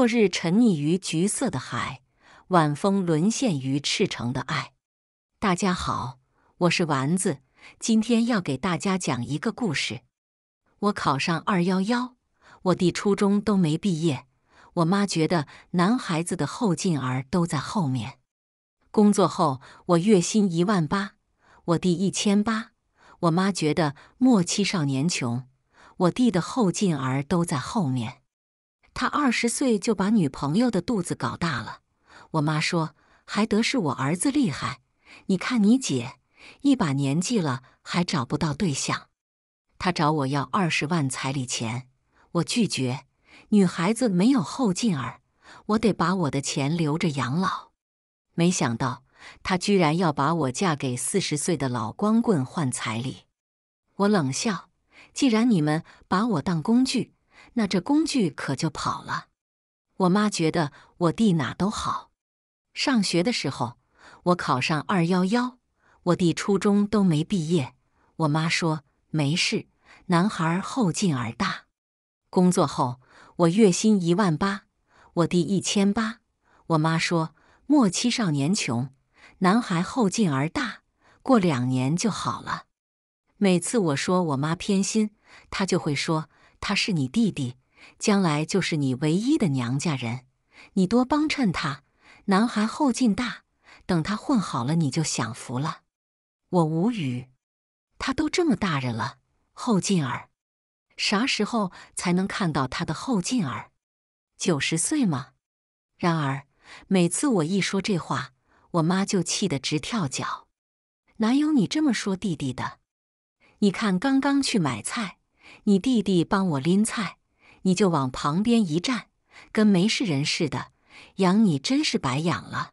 落日沉溺于橘色的海，晚风沦陷于赤诚的爱。大家好，我是丸子，今天要给大家讲一个故事。我考上二幺幺，我弟初中都没毕业，我妈觉得男孩子的后劲儿都在后面。工作后，我月薪一万八，我弟一千八，我妈觉得末期少年穷，我弟的后劲儿都在后面。他二十岁就把女朋友的肚子搞大了，我妈说还得是我儿子厉害。你看你姐一把年纪了还找不到对象，他找我要二十万彩礼钱，我拒绝。女孩子没有后劲儿，我得把我的钱留着养老。没想到他居然要把我嫁给四十岁的老光棍换彩礼，我冷笑：既然你们把我当工具。那这工具可就跑了。我妈觉得我弟哪都好。上学的时候，我考上二幺幺，我弟初中都没毕业。我妈说没事，男孩后劲儿大。工作后，我月薪一万八，我弟一千八。我妈说莫欺少年穷，男孩后劲儿大，过两年就好了。每次我说我妈偏心，她就会说。他是你弟弟，将来就是你唯一的娘家人，你多帮衬他。男孩后劲大，等他混好了，你就享福了。我无语，他都这么大人了，后劲儿，啥时候才能看到他的后劲儿？九十岁吗？然而每次我一说这话，我妈就气得直跳脚，哪有你这么说弟弟的？你看刚刚去买菜。你弟弟帮我拎菜，你就往旁边一站，跟没事人似的，养你真是白养了。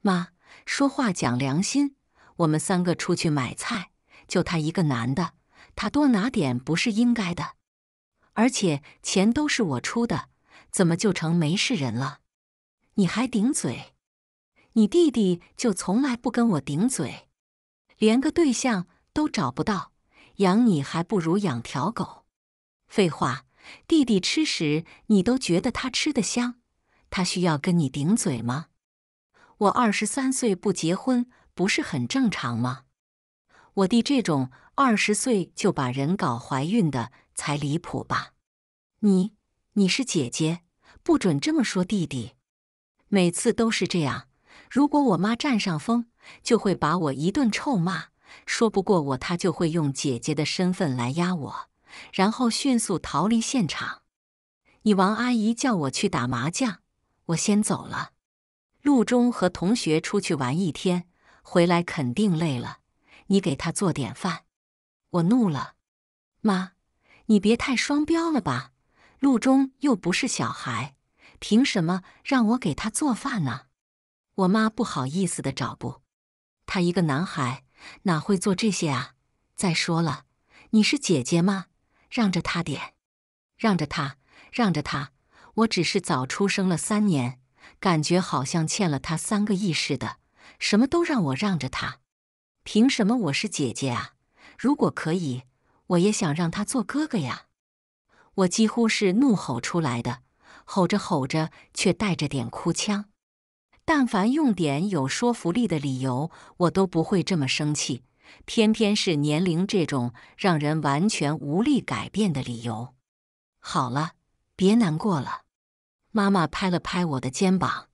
妈，说话讲良心，我们三个出去买菜，就他一个男的，他多拿点不是应该的？而且钱都是我出的，怎么就成没事人了？你还顶嘴？你弟弟就从来不跟我顶嘴，连个对象都找不到，养你还不如养条狗。废话，弟弟吃时你都觉得他吃得香，他需要跟你顶嘴吗？我二十三岁不结婚不是很正常吗？我弟这种二十岁就把人搞怀孕的才离谱吧？你你是姐姐，不准这么说弟弟。每次都是这样，如果我妈占上风，就会把我一顿臭骂；说不过我，她就会用姐姐的身份来压我。然后迅速逃离现场。你王阿姨叫我去打麻将，我先走了。陆中和同学出去玩一天，回来肯定累了，你给他做点饭。我怒了，妈，你别太双标了吧！陆中又不是小孩，凭什么让我给他做饭呢？我妈不好意思的找不，他一个男孩哪会做这些啊？再说了，你是姐姐吗？让着他点，让着他，让着他。我只是早出生了三年，感觉好像欠了他三个亿似的。什么都让我让着他，凭什么我是姐姐啊？如果可以，我也想让他做哥哥呀。我几乎是怒吼出来的，吼着吼着却带着点哭腔。但凡用点有说服力的理由，我都不会这么生气。偏偏是年龄这种让人完全无力改变的理由。好了，别难过了。妈妈拍了拍我的肩膀。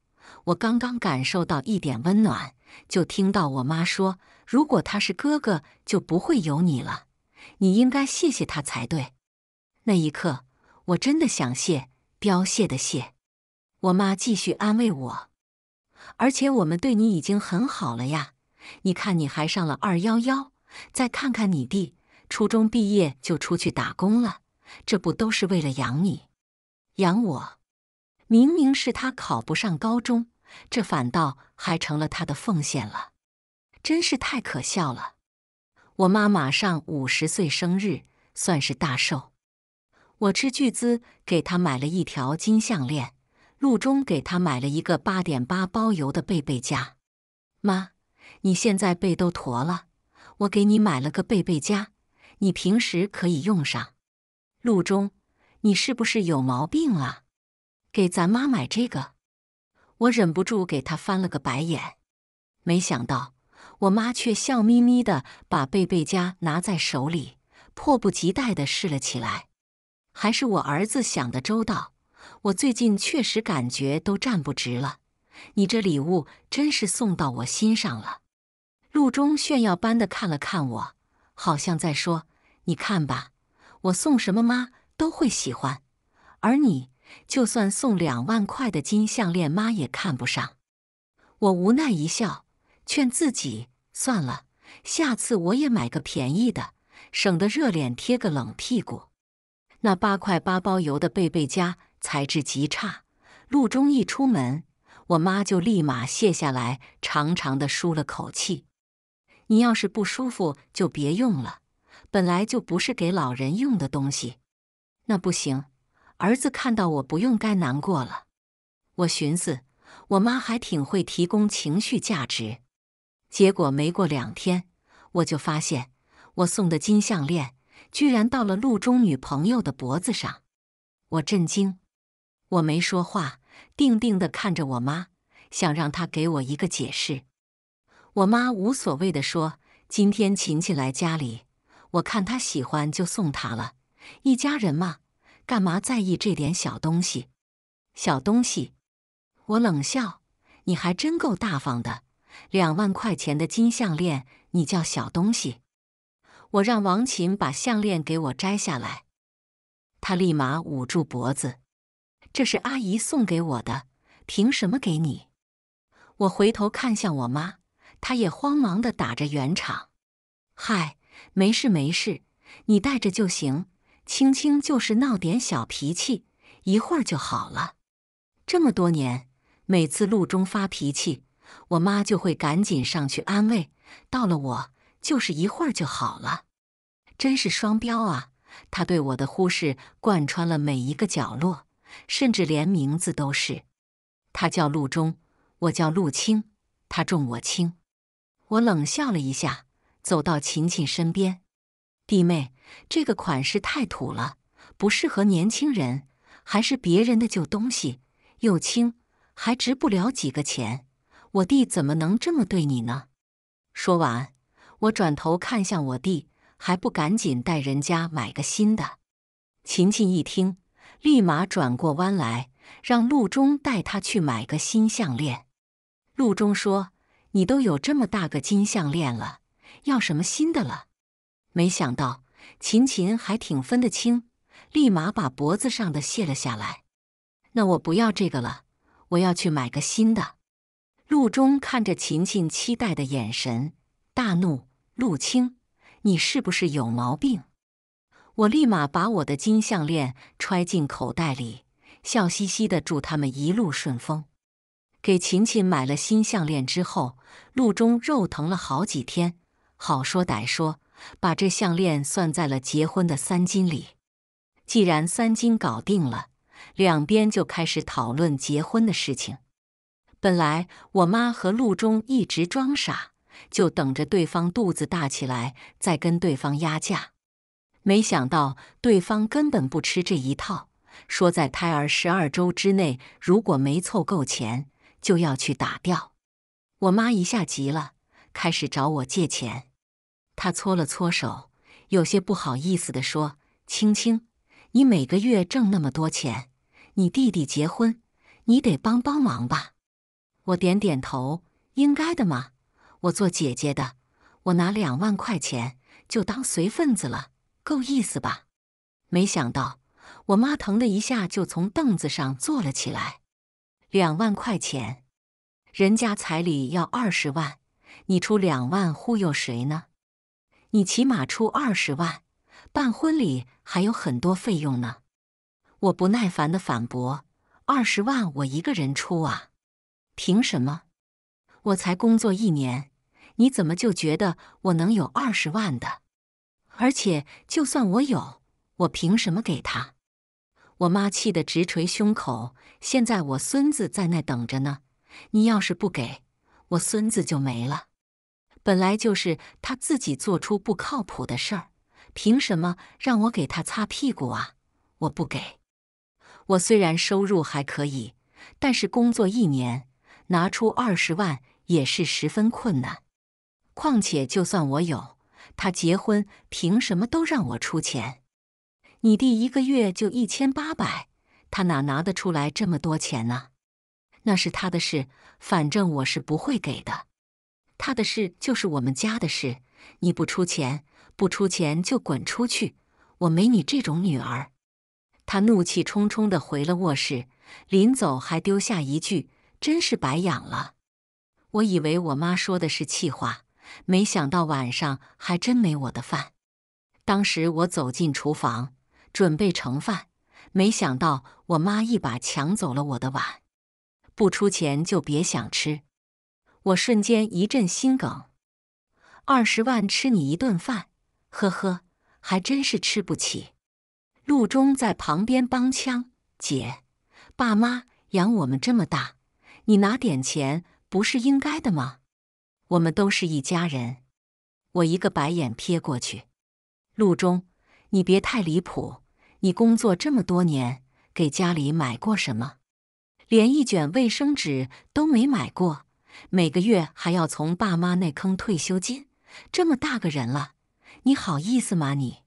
我刚刚感受到一点温暖，就听到我妈说：“如果他是哥哥，就不会有你了。你应该谢谢他才对。”那一刻，我真的想谢，凋谢的谢。我妈继续安慰我：“而且我们对你已经很好了呀。”你看，你还上了二幺幺，再看看你弟，初中毕业就出去打工了，这不都是为了养你、养我？明明是他考不上高中，这反倒还成了他的奉献了，真是太可笑了。我妈马上五十岁生日，算是大寿，我斥巨资给她买了一条金项链，陆中给她买了一个八点八包邮的贝贝佳。妈。你现在背都驼了，我给你买了个背背佳，你平时可以用上。陆中，你是不是有毛病啊？给咱妈买这个，我忍不住给他翻了个白眼。没想到我妈却笑眯眯的把背背佳拿在手里，迫不及待的试了起来。还是我儿子想的周到，我最近确实感觉都站不直了。你这礼物真是送到我心上了。陆中炫耀般的看了看我，好像在说：“你看吧，我送什么妈都会喜欢，而你就算送两万块的金项链，妈也看不上。”我无奈一笑，劝自己算了，下次我也买个便宜的，省得热脸贴个冷屁股。那八块八包邮的贝贝家材质极差，陆中一出门，我妈就立马卸下来，长长的舒了口气。你要是不舒服就别用了，本来就不是给老人用的东西，那不行。儿子看到我不用该难过了。我寻思，我妈还挺会提供情绪价值。结果没过两天，我就发现我送的金项链居然到了路中女朋友的脖子上。我震惊，我没说话，定定的看着我妈，想让她给我一个解释。我妈无所谓的说：“今天琴琴来家里，我看她喜欢就送她了。一家人嘛，干嘛在意这点小东西？小东西？”我冷笑：“你还真够大方的，两万块钱的金项链，你叫小东西？”我让王琴把项链给我摘下来，她立马捂住脖子：“这是阿姨送给我的，凭什么给你？”我回头看向我妈。他也慌忙的打着圆场：“嗨，没事没事，你带着就行。青青就是闹点小脾气，一会儿就好了。这么多年，每次陆中发脾气，我妈就会赶紧上去安慰。到了我，就是一会儿就好了。真是双标啊！他对我的忽视贯穿了每一个角落，甚至连名字都是，他叫陆中，我叫陆青，他重我轻。”我冷笑了一下，走到琴琴身边：“弟妹，这个款式太土了，不适合年轻人，还是别人的旧东西，又轻，还值不了几个钱。我弟怎么能这么对你呢？”说完，我转头看向我弟，还不赶紧带人家买个新的？琴琴一听，立马转过弯来，让陆中带她去买个新项链。陆中说。你都有这么大个金项链了，要什么新的了？没想到秦琴还挺分得清，立马把脖子上的卸了下来。那我不要这个了，我要去买个新的。陆中看着秦琴期待的眼神，大怒：“陆青，你是不是有毛病？”我立马把我的金项链揣进口袋里，笑嘻嘻地祝他们一路顺风。给琴琴买了新项链之后，陆中肉疼了好几天。好说歹说，把这项链算在了结婚的三金里。既然三金搞定了，两边就开始讨论结婚的事情。本来我妈和陆中一直装傻，就等着对方肚子大起来再跟对方压价。没想到对方根本不吃这一套，说在胎儿十二周之内，如果没凑够钱。就要去打掉，我妈一下急了，开始找我借钱。她搓了搓手，有些不好意思的说：“青青，你每个月挣那么多钱，你弟弟结婚，你得帮帮忙吧？”我点点头：“应该的嘛，我做姐姐的，我拿两万块钱就当随份子了，够意思吧？”没想到，我妈疼的一下就从凳子上坐了起来。两万块钱，人家彩礼要二十万，你出两万忽悠谁呢？你起码出二十万，办婚礼还有很多费用呢。我不耐烦的反驳：“二十万我一个人出啊，凭什么？我才工作一年，你怎么就觉得我能有二十万的？而且就算我有，我凭什么给他？”我妈气得直捶胸口。现在我孙子在那等着呢，你要是不给，我孙子就没了。本来就是他自己做出不靠谱的事儿，凭什么让我给他擦屁股啊？我不给。我虽然收入还可以，但是工作一年拿出二十万也是十分困难。况且，就算我有，他结婚凭什么都让我出钱？你弟一个月就一千八百，他哪拿得出来这么多钱呢？那是他的事，反正我是不会给的。他的事就是我们家的事，你不出钱，不出钱就滚出去！我没你这种女儿。他怒气冲冲地回了卧室，临走还丢下一句：“真是白养了。”我以为我妈说的是气话，没想到晚上还真没我的饭。当时我走进厨房。准备盛饭，没想到我妈一把抢走了我的碗，不出钱就别想吃。我瞬间一阵心梗，二十万吃你一顿饭，呵呵，还真是吃不起。陆中在旁边帮腔：“姐，爸妈养我们这么大，你拿点钱不是应该的吗？我们都是一家人。”我一个白眼瞥过去，陆中。你别太离谱！你工作这么多年，给家里买过什么？连一卷卫生纸都没买过，每个月还要从爸妈那坑退休金，这么大个人了，你好意思吗？你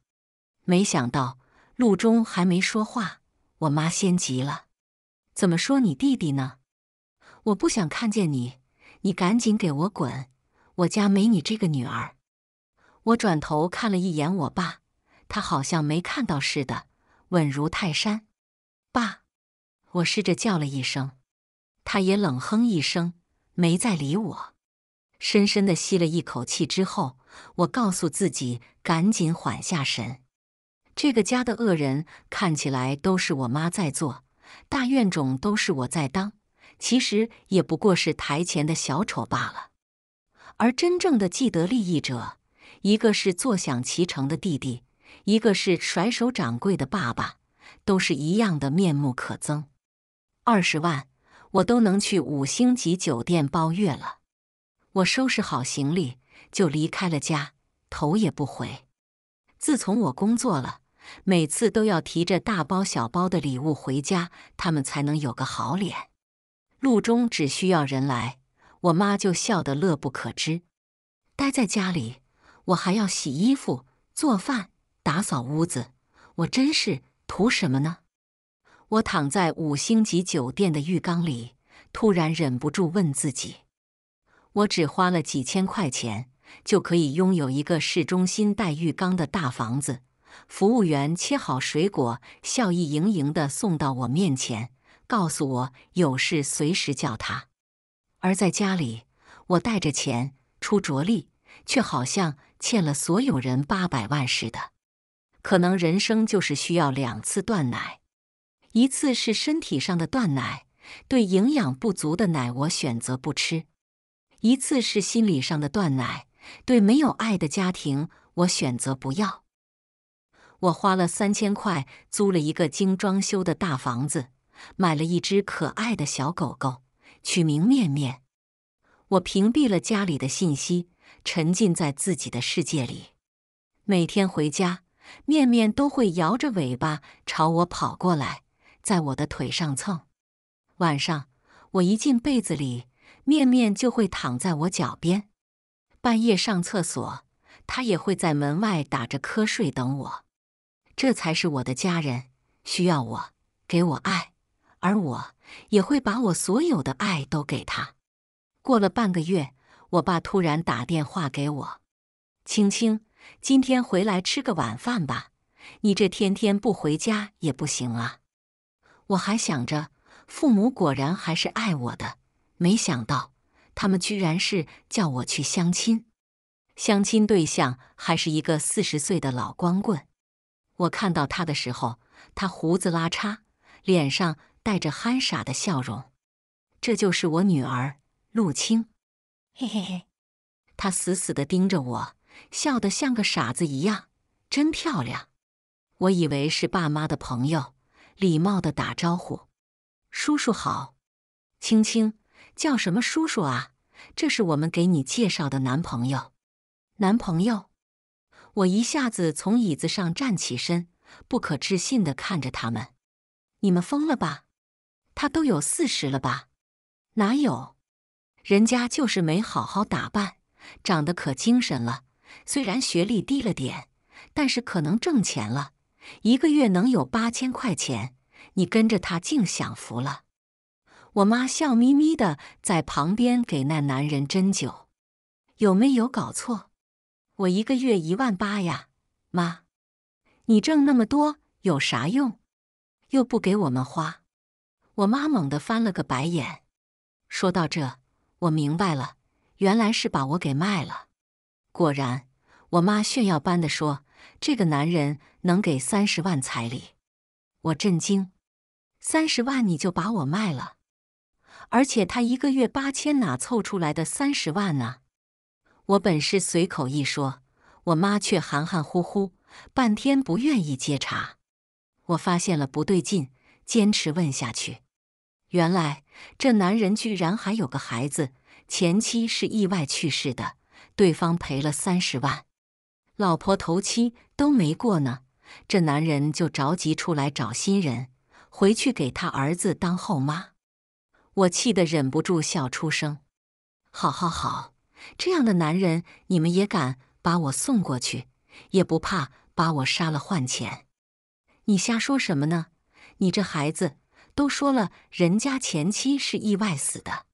没想到，陆中还没说话，我妈先急了：“怎么说你弟弟呢？我不想看见你，你赶紧给我滚！我家没你这个女儿！”我转头看了一眼我爸。他好像没看到似的，稳如泰山。爸，我试着叫了一声，他也冷哼一声，没再理我。深深的吸了一口气之后，我告诉自己，赶紧缓下神。这个家的恶人看起来都是我妈在做，大怨种都是我在当，其实也不过是台前的小丑罢了。而真正的既得利益者，一个是坐享其成的弟弟。一个是甩手掌柜的爸爸，都是一样的面目可憎。二十万，我都能去五星级酒店包月了。我收拾好行李就离开了家，头也不回。自从我工作了，每次都要提着大包小包的礼物回家，他们才能有个好脸。路中只需要人来，我妈就笑得乐不可支。待在家里，我还要洗衣服、做饭。打扫屋子，我真是图什么呢？我躺在五星级酒店的浴缸里，突然忍不住问自己：我只花了几千块钱，就可以拥有一个市中心带浴缸的大房子。服务员切好水果，笑意盈盈地送到我面前，告诉我有事随时叫他。而在家里，我带着钱出着力，却好像欠了所有人八百万似的。可能人生就是需要两次断奶，一次是身体上的断奶，对营养不足的奶我选择不吃；一次是心理上的断奶，对没有爱的家庭我选择不要。我花了三千块租了一个精装修的大房子，买了一只可爱的小狗狗，取名面面。我屏蔽了家里的信息，沉浸在自己的世界里，每天回家。面面都会摇着尾巴朝我跑过来，在我的腿上蹭。晚上我一进被子里，面面就会躺在我脚边。半夜上厕所，它也会在门外打着瞌睡等我。这才是我的家人，需要我给我爱，而我也会把我所有的爱都给他。过了半个月，我爸突然打电话给我，青青。今天回来吃个晚饭吧，你这天天不回家也不行啊！我还想着父母果然还是爱我的，没想到他们居然是叫我去相亲。相亲对象还是一个四十岁的老光棍。我看到他的时候，他胡子拉碴，脸上带着憨傻的笑容。这就是我女儿陆青，嘿嘿嘿，他死死的盯着我。笑得像个傻子一样，真漂亮！我以为是爸妈的朋友，礼貌的打招呼：“叔叔好。”青青叫什么叔叔啊？这是我们给你介绍的男朋友。男朋友？我一下子从椅子上站起身，不可置信的看着他们：“你们疯了吧？他都有四十了吧？哪有？人家就是没好好打扮，长得可精神了。”虽然学历低了点，但是可能挣钱了，一个月能有八千块钱。你跟着他净享福了。我妈笑眯眯的在旁边给那男人针灸。有没有搞错？我一个月一万八呀！妈，你挣那么多有啥用？又不给我们花。我妈猛地翻了个白眼。说到这，我明白了，原来是把我给卖了。果然，我妈炫耀般的说：“这个男人能给三十万彩礼。”我震惊：“三十万你就把我卖了？而且他一个月八千哪凑出来的三十万呢？”我本是随口一说，我妈却含含糊糊，半天不愿意接茬。我发现了不对劲，坚持问下去。原来这男人居然还有个孩子，前妻是意外去世的。对方赔了三十万，老婆头七都没过呢，这男人就着急出来找新人，回去给他儿子当后妈。我气得忍不住笑出声。好好好，这样的男人你们也敢把我送过去，也不怕把我杀了换钱？你瞎说什么呢？你这孩子都说了，人家前妻是意外死的。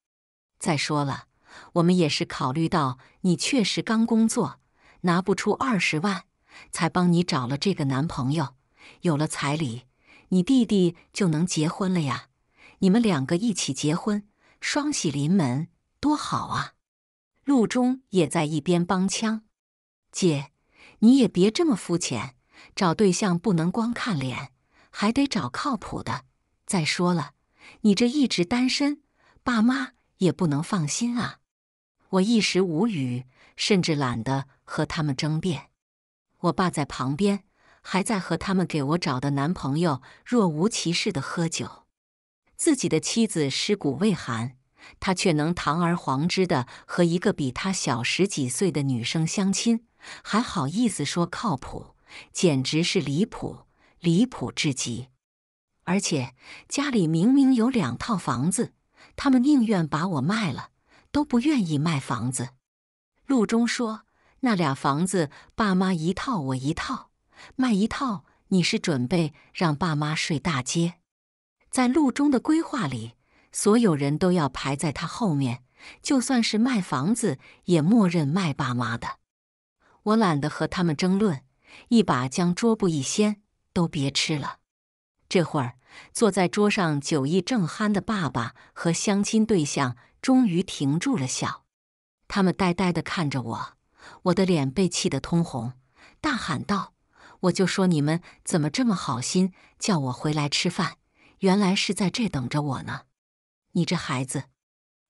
再说了。我们也是考虑到你确实刚工作，拿不出二十万，才帮你找了这个男朋友。有了彩礼，你弟弟就能结婚了呀！你们两个一起结婚，双喜临门，多好啊！陆中也在一边帮腔：“姐，你也别这么肤浅，找对象不能光看脸，还得找靠谱的。再说了，你这一直单身，爸妈也不能放心啊。”我一时无语，甚至懒得和他们争辩。我爸在旁边还在和他们给我找的男朋友若无其事的喝酒。自己的妻子尸骨未寒，他却能堂而皇之的和一个比他小十几岁的女生相亲，还好意思说靠谱，简直是离谱，离谱至极。而且家里明明有两套房子，他们宁愿把我卖了。都不愿意卖房子。陆中说：“那俩房子，爸妈一套，我一套，卖一套。你是准备让爸妈睡大街？”在陆中的规划里，所有人都要排在他后面，就算是卖房子，也默认卖爸妈的。我懒得和他们争论，一把将桌布一掀，都别吃了。这会儿，坐在桌上酒意正酣的爸爸和相亲对象。终于停住了笑，他们呆呆地看着我，我的脸被气得通红，大喊道：“我就说你们怎么这么好心，叫我回来吃饭，原来是在这等着我呢！”你这孩子，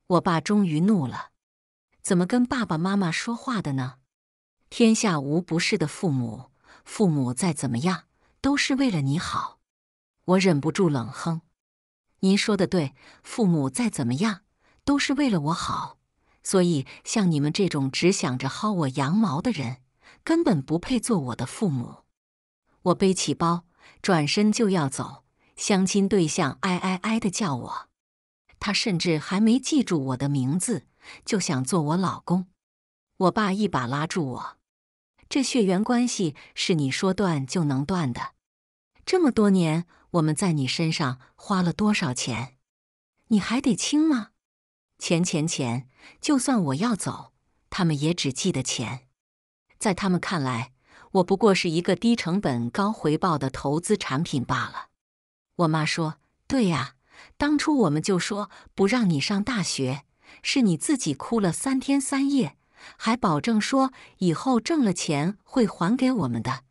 我爸终于怒了：“怎么跟爸爸妈妈说话的呢？”天下无不是的父母，父母再怎么样都是为了你好。我忍不住冷哼：“您说的对，父母再怎么样。”都是为了我好，所以像你们这种只想着薅我羊毛的人，根本不配做我的父母。我背起包，转身就要走。相亲对象哎哎哎的叫我，他甚至还没记住我的名字就想做我老公。我爸一把拉住我，这血缘关系是你说断就能断的。这么多年，我们在你身上花了多少钱，你还得清吗？钱钱钱！就算我要走，他们也只记得钱。在他们看来，我不过是一个低成本高回报的投资产品罢了。我妈说：“对呀，当初我们就说不让你上大学，是你自己哭了三天三夜，还保证说以后挣了钱会还给我们的。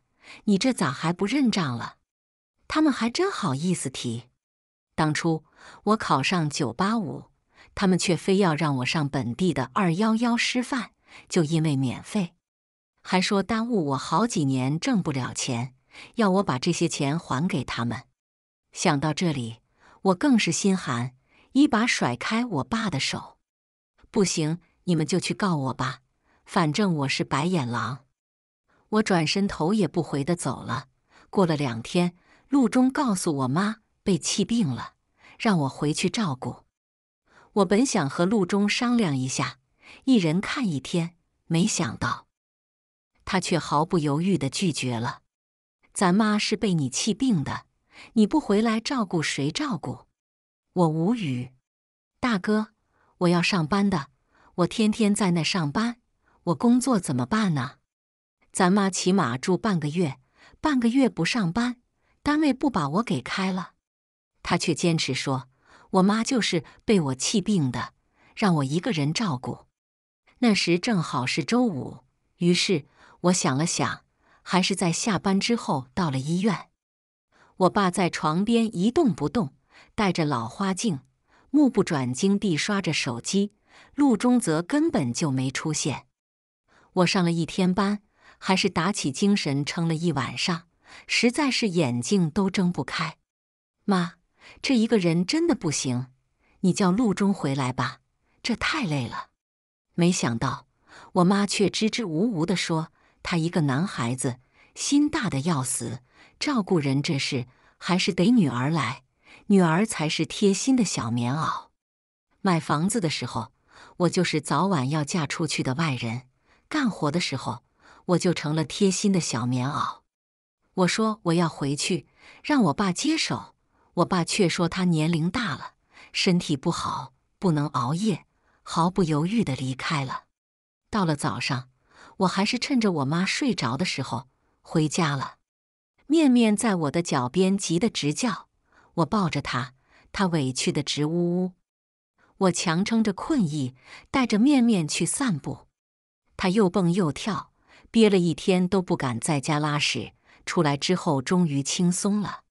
你这咋还不认账了？”他们还真好意思提。当初我考上九八五。他们却非要让我上本地的二幺幺师范，就因为免费，还说耽误我好几年挣不了钱，要我把这些钱还给他们。想到这里，我更是心寒，一把甩开我爸的手。不行，你们就去告我吧，反正我是白眼狼。我转身头也不回的走了。过了两天，陆中告诉我妈被气病了，让我回去照顾。我本想和陆中商量一下，一人看一天，没想到他却毫不犹豫的拒绝了。咱妈是被你气病的，你不回来照顾谁照顾？我无语。大哥，我要上班的，我天天在那上班，我工作怎么办呢？咱妈起码住半个月，半个月不上班，单位不把我给开了。他却坚持说。我妈就是被我气病的，让我一个人照顾。那时正好是周五，于是我想了想，还是在下班之后到了医院。我爸在床边一动不动，戴着老花镜，目不转睛地刷着手机。陆中泽根本就没出现。我上了一天班，还是打起精神撑了一晚上，实在是眼睛都睁不开。妈。这一个人真的不行，你叫陆中回来吧，这太累了。没想到我妈却支支吾吾地说：“他一个男孩子，心大的要死，照顾人这事还是得女儿来，女儿才是贴心的小棉袄。”买房子的时候，我就是早晚要嫁出去的外人；干活的时候，我就成了贴心的小棉袄。我说我要回去，让我爸接手。我爸却说他年龄大了，身体不好，不能熬夜，毫不犹豫的离开了。到了早上，我还是趁着我妈睡着的时候回家了。面面在我的脚边急得直叫，我抱着他，他委屈的直呜呜。我强撑着困意，带着面面去散步，他又蹦又跳，憋了一天都不敢在家拉屎，出来之后终于轻松了。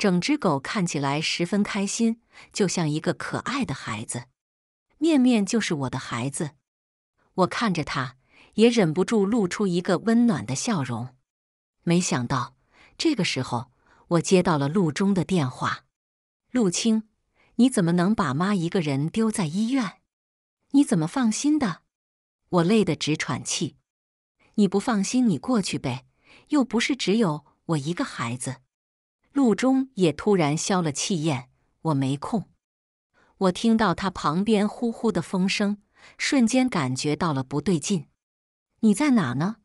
整只狗看起来十分开心，就像一个可爱的孩子。面面就是我的孩子，我看着它，也忍不住露出一个温暖的笑容。没想到这个时候，我接到了陆中的电话：“陆青，你怎么能把妈一个人丢在医院？你怎么放心的？”我累得直喘气。你不放心，你过去呗，又不是只有我一个孩子。陆中也突然消了气焰，我没空。我听到他旁边呼呼的风声，瞬间感觉到了不对劲。你在哪呢？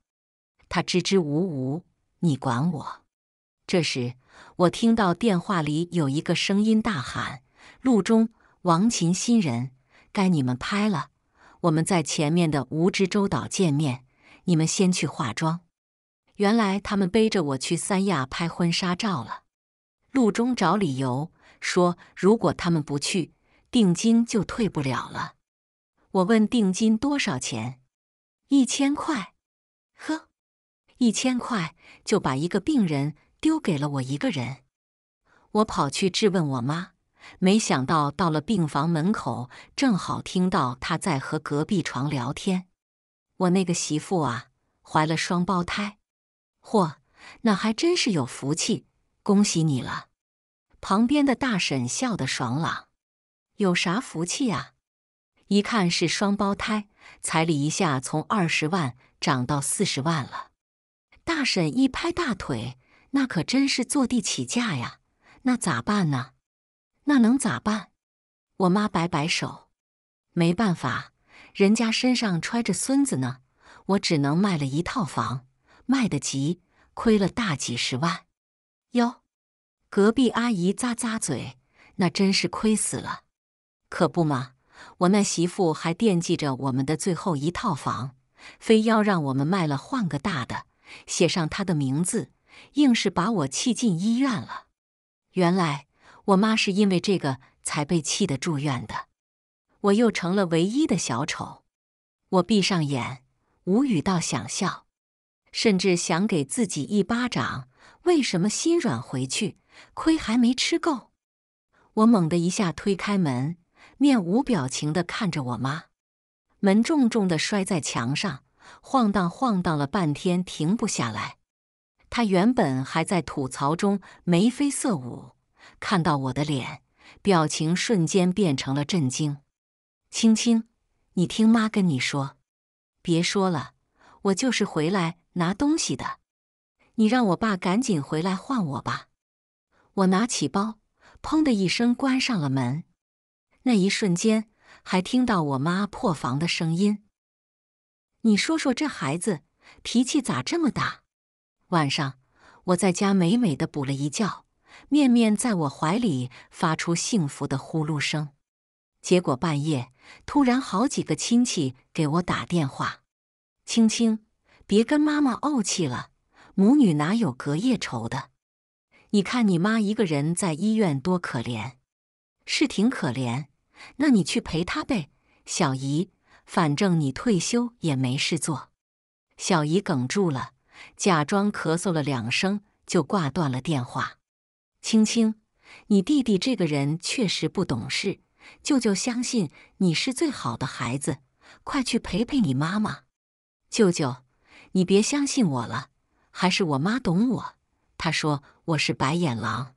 他支支吾吾。你管我？这时我听到电话里有一个声音大喊：“陆中，王琴，新人，该你们拍了。我们在前面的蜈支洲岛见面，你们先去化妆。”原来他们背着我去三亚拍婚纱照了。路中找理由说，如果他们不去，定金就退不了了。我问定金多少钱，一千块。呵，一千块就把一个病人丢给了我一个人。我跑去质问我妈，没想到到了病房门口，正好听到她在和隔壁床聊天。我那个媳妇啊，怀了双胞胎。嚯，那还真是有福气。恭喜你了，旁边的大婶笑得爽朗。有啥福气啊？一看是双胞胎，彩礼一下从二十万涨到四十万了。大婶一拍大腿，那可真是坐地起价呀！那咋办呢？那能咋办？我妈摆摆手，没办法，人家身上揣着孙子呢，我只能卖了一套房，卖得急，亏了大几十万。哟，隔壁阿姨咂咂嘴，那真是亏死了。可不嘛，我那媳妇还惦记着我们的最后一套房，非要让我们卖了换个大的，写上她的名字，硬是把我气进医院了。原来我妈是因为这个才被气得住院的，我又成了唯一的小丑。我闭上眼，无语到想笑，甚至想给自己一巴掌。为什么心软回去？亏还没吃够！我猛地一下推开门，面无表情地看着我妈。门重重地摔在墙上，晃荡晃荡了半天，停不下来。她原本还在吐槽中眉飞色舞，看到我的脸，表情瞬间变成了震惊。青青，你听妈跟你说，别说了，我就是回来拿东西的。你让我爸赶紧回来换我吧！我拿起包，砰的一声关上了门。那一瞬间，还听到我妈破防的声音。你说说这孩子脾气咋这么大？晚上我在家美美的补了一觉，面面在我怀里发出幸福的呼噜声。结果半夜突然好几个亲戚给我打电话：“青青，别跟妈妈怄气了。”母女哪有隔夜仇的？你看你妈一个人在医院多可怜，是挺可怜。那你去陪她呗，小姨。反正你退休也没事做。小姨哽住了，假装咳嗽了两声，就挂断了电话。青青，你弟弟这个人确实不懂事，舅舅相信你是最好的孩子，快去陪陪你妈妈。舅舅，你别相信我了。还是我妈懂我，她说我是白眼狼，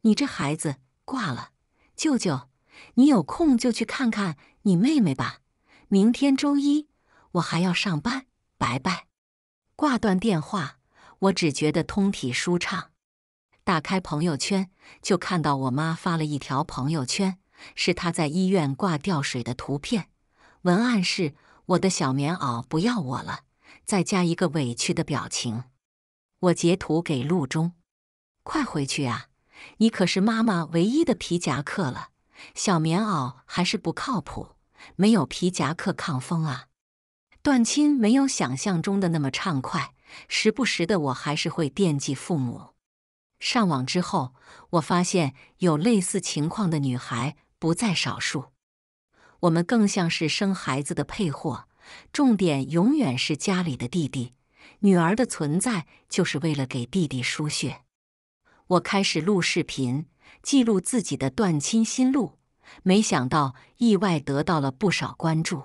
你这孩子挂了，舅舅，你有空就去看看你妹妹吧。明天周一我还要上班，拜拜。挂断电话，我只觉得通体舒畅。打开朋友圈，就看到我妈发了一条朋友圈，是她在医院挂吊水的图片，文案是“我的小棉袄不要我了”，再加一个委屈的表情。我截图给陆中，快回去啊！你可是妈妈唯一的皮夹克了，小棉袄还是不靠谱，没有皮夹克抗风啊。断亲没有想象中的那么畅快，时不时的我还是会惦记父母。上网之后，我发现有类似情况的女孩不在少数。我们更像是生孩子的配货，重点永远是家里的弟弟。女儿的存在就是为了给弟弟输血。我开始录视频，记录自己的断亲心路，没想到意外得到了不少关注。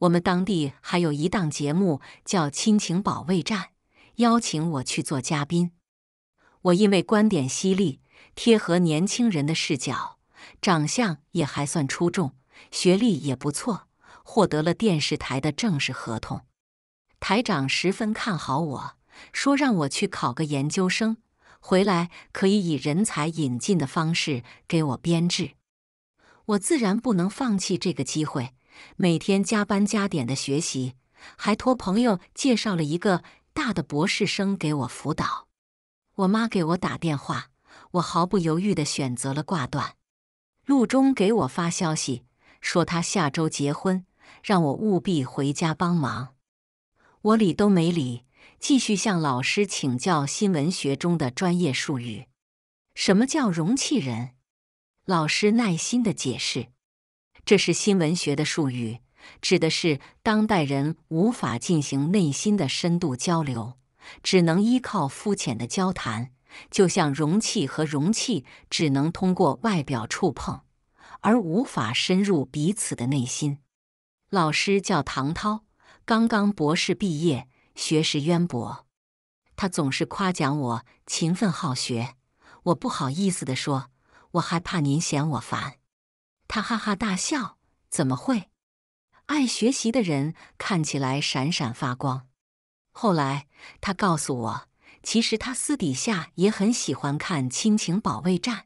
我们当地还有一档节目叫《亲情保卫战》，邀请我去做嘉宾。我因为观点犀利，贴合年轻人的视角，长相也还算出众，学历也不错，获得了电视台的正式合同。台长十分看好我，说让我去考个研究生，回来可以以人才引进的方式给我编制。我自然不能放弃这个机会，每天加班加点的学习，还托朋友介绍了一个大的博士生给我辅导。我妈给我打电话，我毫不犹豫的选择了挂断。陆中给我发消息说他下周结婚，让我务必回家帮忙。我理都没理，继续向老师请教新闻学中的专业术语。什么叫“容器人”？老师耐心的解释：这是新闻学的术语，指的是当代人无法进行内心的深度交流，只能依靠肤浅的交谈。就像容器和容器只能通过外表触碰，而无法深入彼此的内心。老师叫唐涛。刚刚博士毕业，学识渊博，他总是夸奖我勤奋好学。我不好意思地说：“我还怕您嫌我烦。”他哈哈大笑：“怎么会？爱学习的人看起来闪闪发光。”后来他告诉我，其实他私底下也很喜欢看《亲情保卫战》，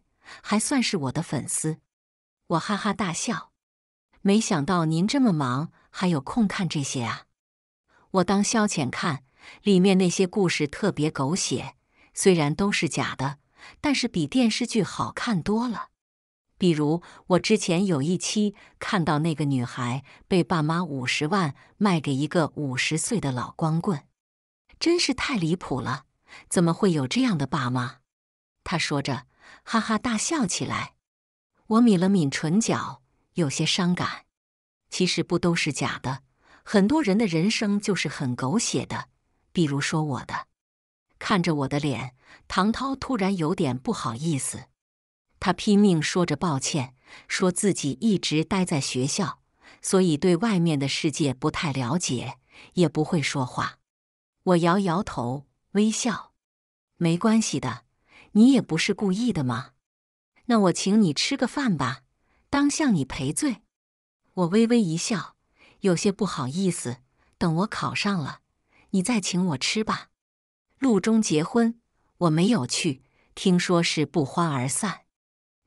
还算是我的粉丝。我哈哈大笑：“没想到您这么忙，还有空看这些啊！”我当消遣看，里面那些故事特别狗血，虽然都是假的，但是比电视剧好看多了。比如我之前有一期看到那个女孩被爸妈五十万卖给一个五十岁的老光棍，真是太离谱了！怎么会有这样的爸妈？他说着，哈哈大笑起来。我抿了抿唇角，有些伤感。其实不都是假的。很多人的人生就是很狗血的，比如说我的。看着我的脸，唐涛突然有点不好意思，他拼命说着抱歉，说自己一直待在学校，所以对外面的世界不太了解，也不会说话。我摇摇头，微笑，没关系的，你也不是故意的嘛。那我请你吃个饭吧，当向你赔罪。我微微一笑。有些不好意思，等我考上了，你再请我吃吧。陆中结婚，我没有去，听说是不欢而散。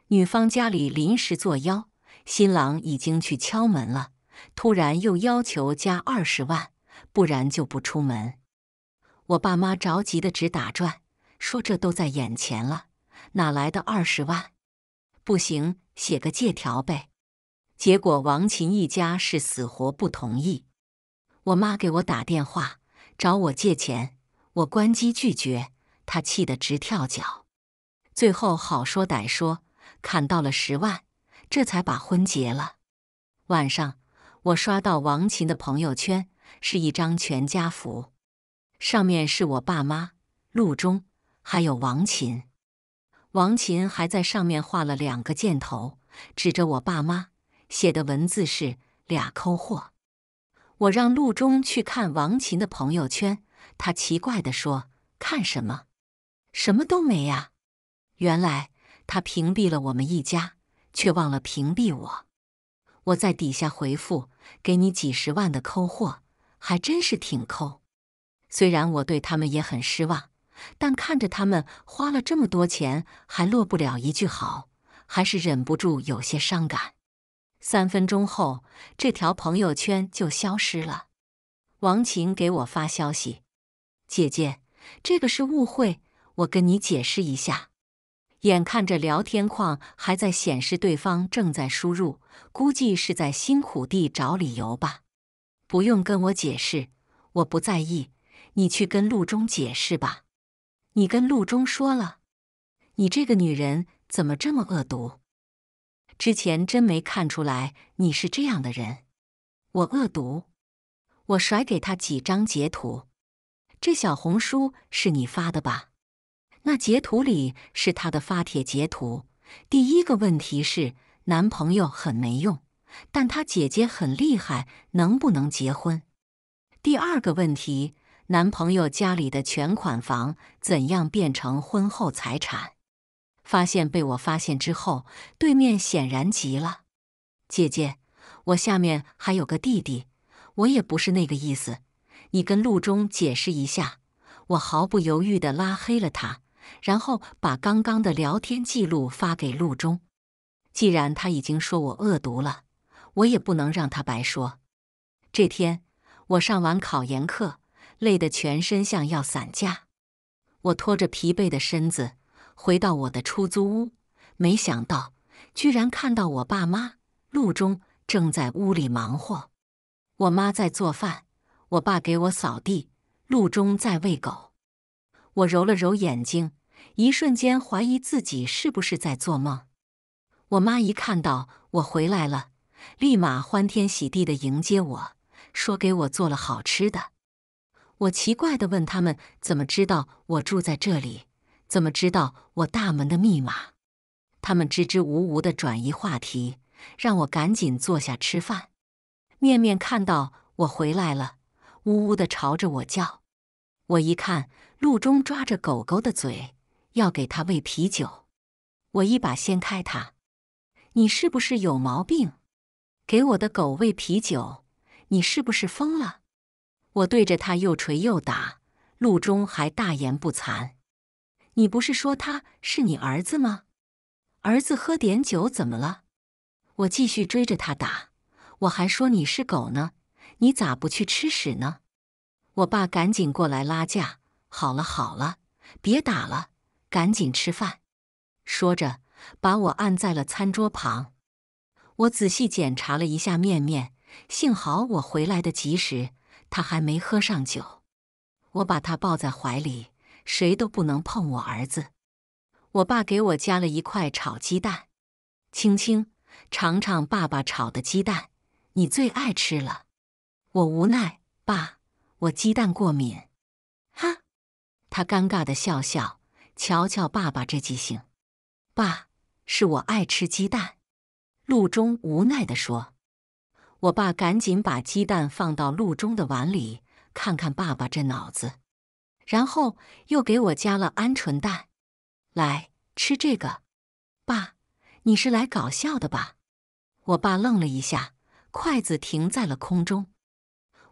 女方家里临时作妖，新郎已经去敲门了，突然又要求加二十万，不然就不出门。我爸妈着急的直打转，说这都在眼前了，哪来的二十万？不行，写个借条呗。结果王琴一家是死活不同意。我妈给我打电话找我借钱，我关机拒绝，她气得直跳脚。最后好说歹说，砍到了十万，这才把婚结了。晚上我刷到王琴的朋友圈，是一张全家福，上面是我爸妈、陆中还有王琴。王琴还在上面画了两个箭头，指着我爸妈。写的文字是俩抠货，我让陆中去看王琴的朋友圈，他奇怪的说：“看什么？什么都没呀。”原来他屏蔽了我们一家，却忘了屏蔽我。我在底下回复：“给你几十万的抠货，还真是挺抠。”虽然我对他们也很失望，但看着他们花了这么多钱还落不了一句好，还是忍不住有些伤感。三分钟后，这条朋友圈就消失了。王晴给我发消息：“姐姐，这个是误会，我跟你解释一下。”眼看着聊天框还在显示对方正在输入，估计是在辛苦地找理由吧。不用跟我解释，我不在意。你去跟陆中解释吧。你跟陆中说了？你这个女人怎么这么恶毒？之前真没看出来你是这样的人，我恶毒，我甩给他几张截图，这小红书是你发的吧？那截图里是他的发帖截图，第一个问题是男朋友很没用，但他姐姐很厉害，能不能结婚？第二个问题，男朋友家里的全款房怎样变成婚后财产？发现被我发现之后，对面显然急了。姐姐，我下面还有个弟弟，我也不是那个意思。你跟陆中解释一下。我毫不犹豫地拉黑了他，然后把刚刚的聊天记录发给陆中。既然他已经说我恶毒了，我也不能让他白说。这天，我上完考研课，累得全身像要散架。我拖着疲惫的身子。回到我的出租屋，没想到居然看到我爸妈陆中正在屋里忙活。我妈在做饭，我爸给我扫地，陆中在喂狗。我揉了揉眼睛，一瞬间怀疑自己是不是在做梦。我妈一看到我回来了，立马欢天喜地地迎接我，说给我做了好吃的。我奇怪地问他们怎么知道我住在这里。怎么知道我大门的密码？他们支支吾吾的转移话题，让我赶紧坐下吃饭。面面看到我回来了，呜呜的朝着我叫。我一看，路中抓着狗狗的嘴，要给它喂啤酒。我一把掀开它，你是不是有毛病？给我的狗喂啤酒，你是不是疯了？我对着它又捶又打，路中还大言不惭。你不是说他是你儿子吗？儿子喝点酒怎么了？我继续追着他打，我还说你是狗呢，你咋不去吃屎呢？我爸赶紧过来拉架，好了好了，别打了，赶紧吃饭。说着，把我按在了餐桌旁。我仔细检查了一下面面，幸好我回来的及时，他还没喝上酒。我把他抱在怀里。谁都不能碰我儿子。我爸给我加了一块炒鸡蛋，青青，尝尝爸爸炒的鸡蛋，你最爱吃了。我无奈，爸，我鸡蛋过敏。哈，他尴尬的笑笑，瞧瞧爸爸这记性。爸，是我爱吃鸡蛋。陆中无奈的说。我爸赶紧把鸡蛋放到陆中的碗里，看看爸爸这脑子。然后又给我加了鹌鹑蛋，来吃这个。爸，你是来搞笑的吧？我爸愣了一下，筷子停在了空中。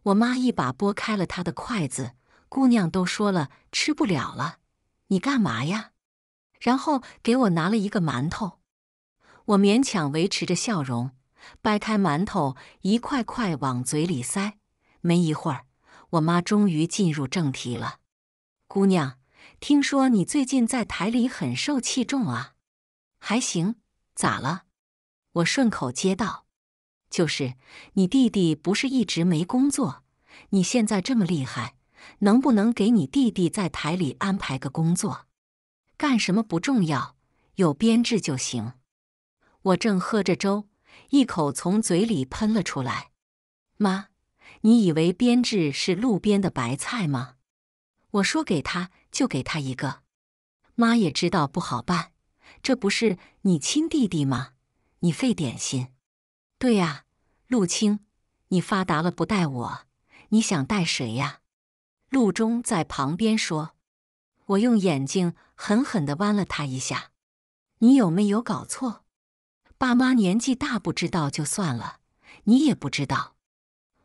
我妈一把拨开了他的筷子。姑娘都说了吃不了了，你干嘛呀？然后给我拿了一个馒头。我勉强维持着笑容，掰开馒头一块块往嘴里塞。没一会儿，我妈终于进入正题了。姑娘，听说你最近在台里很受器重啊，还行？咋了？我顺口接道：“就是你弟弟不是一直没工作？你现在这么厉害，能不能给你弟弟在台里安排个工作？干什么不重要，有编制就行。”我正喝着粥，一口从嘴里喷了出来。妈，你以为编制是路边的白菜吗？我说给他就给他一个，妈也知道不好办，这不是你亲弟弟吗？你费点心。对呀，陆青，你发达了不带我，你想带谁呀？陆中在旁边说：“我用眼睛狠狠的剜了他一下，你有没有搞错？爸妈年纪大不知道就算了，你也不知道，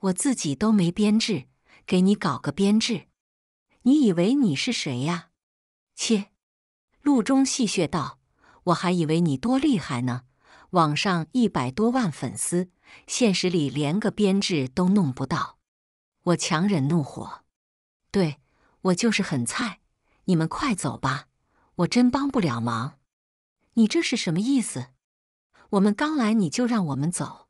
我自己都没编制，给你搞个编制。”你以为你是谁呀？切！陆中戏谑道：“我还以为你多厉害呢，网上一百多万粉丝，现实里连个编制都弄不到。”我强忍怒火，对我就是很菜。你们快走吧，我真帮不了忙。你这是什么意思？我们刚来你就让我们走？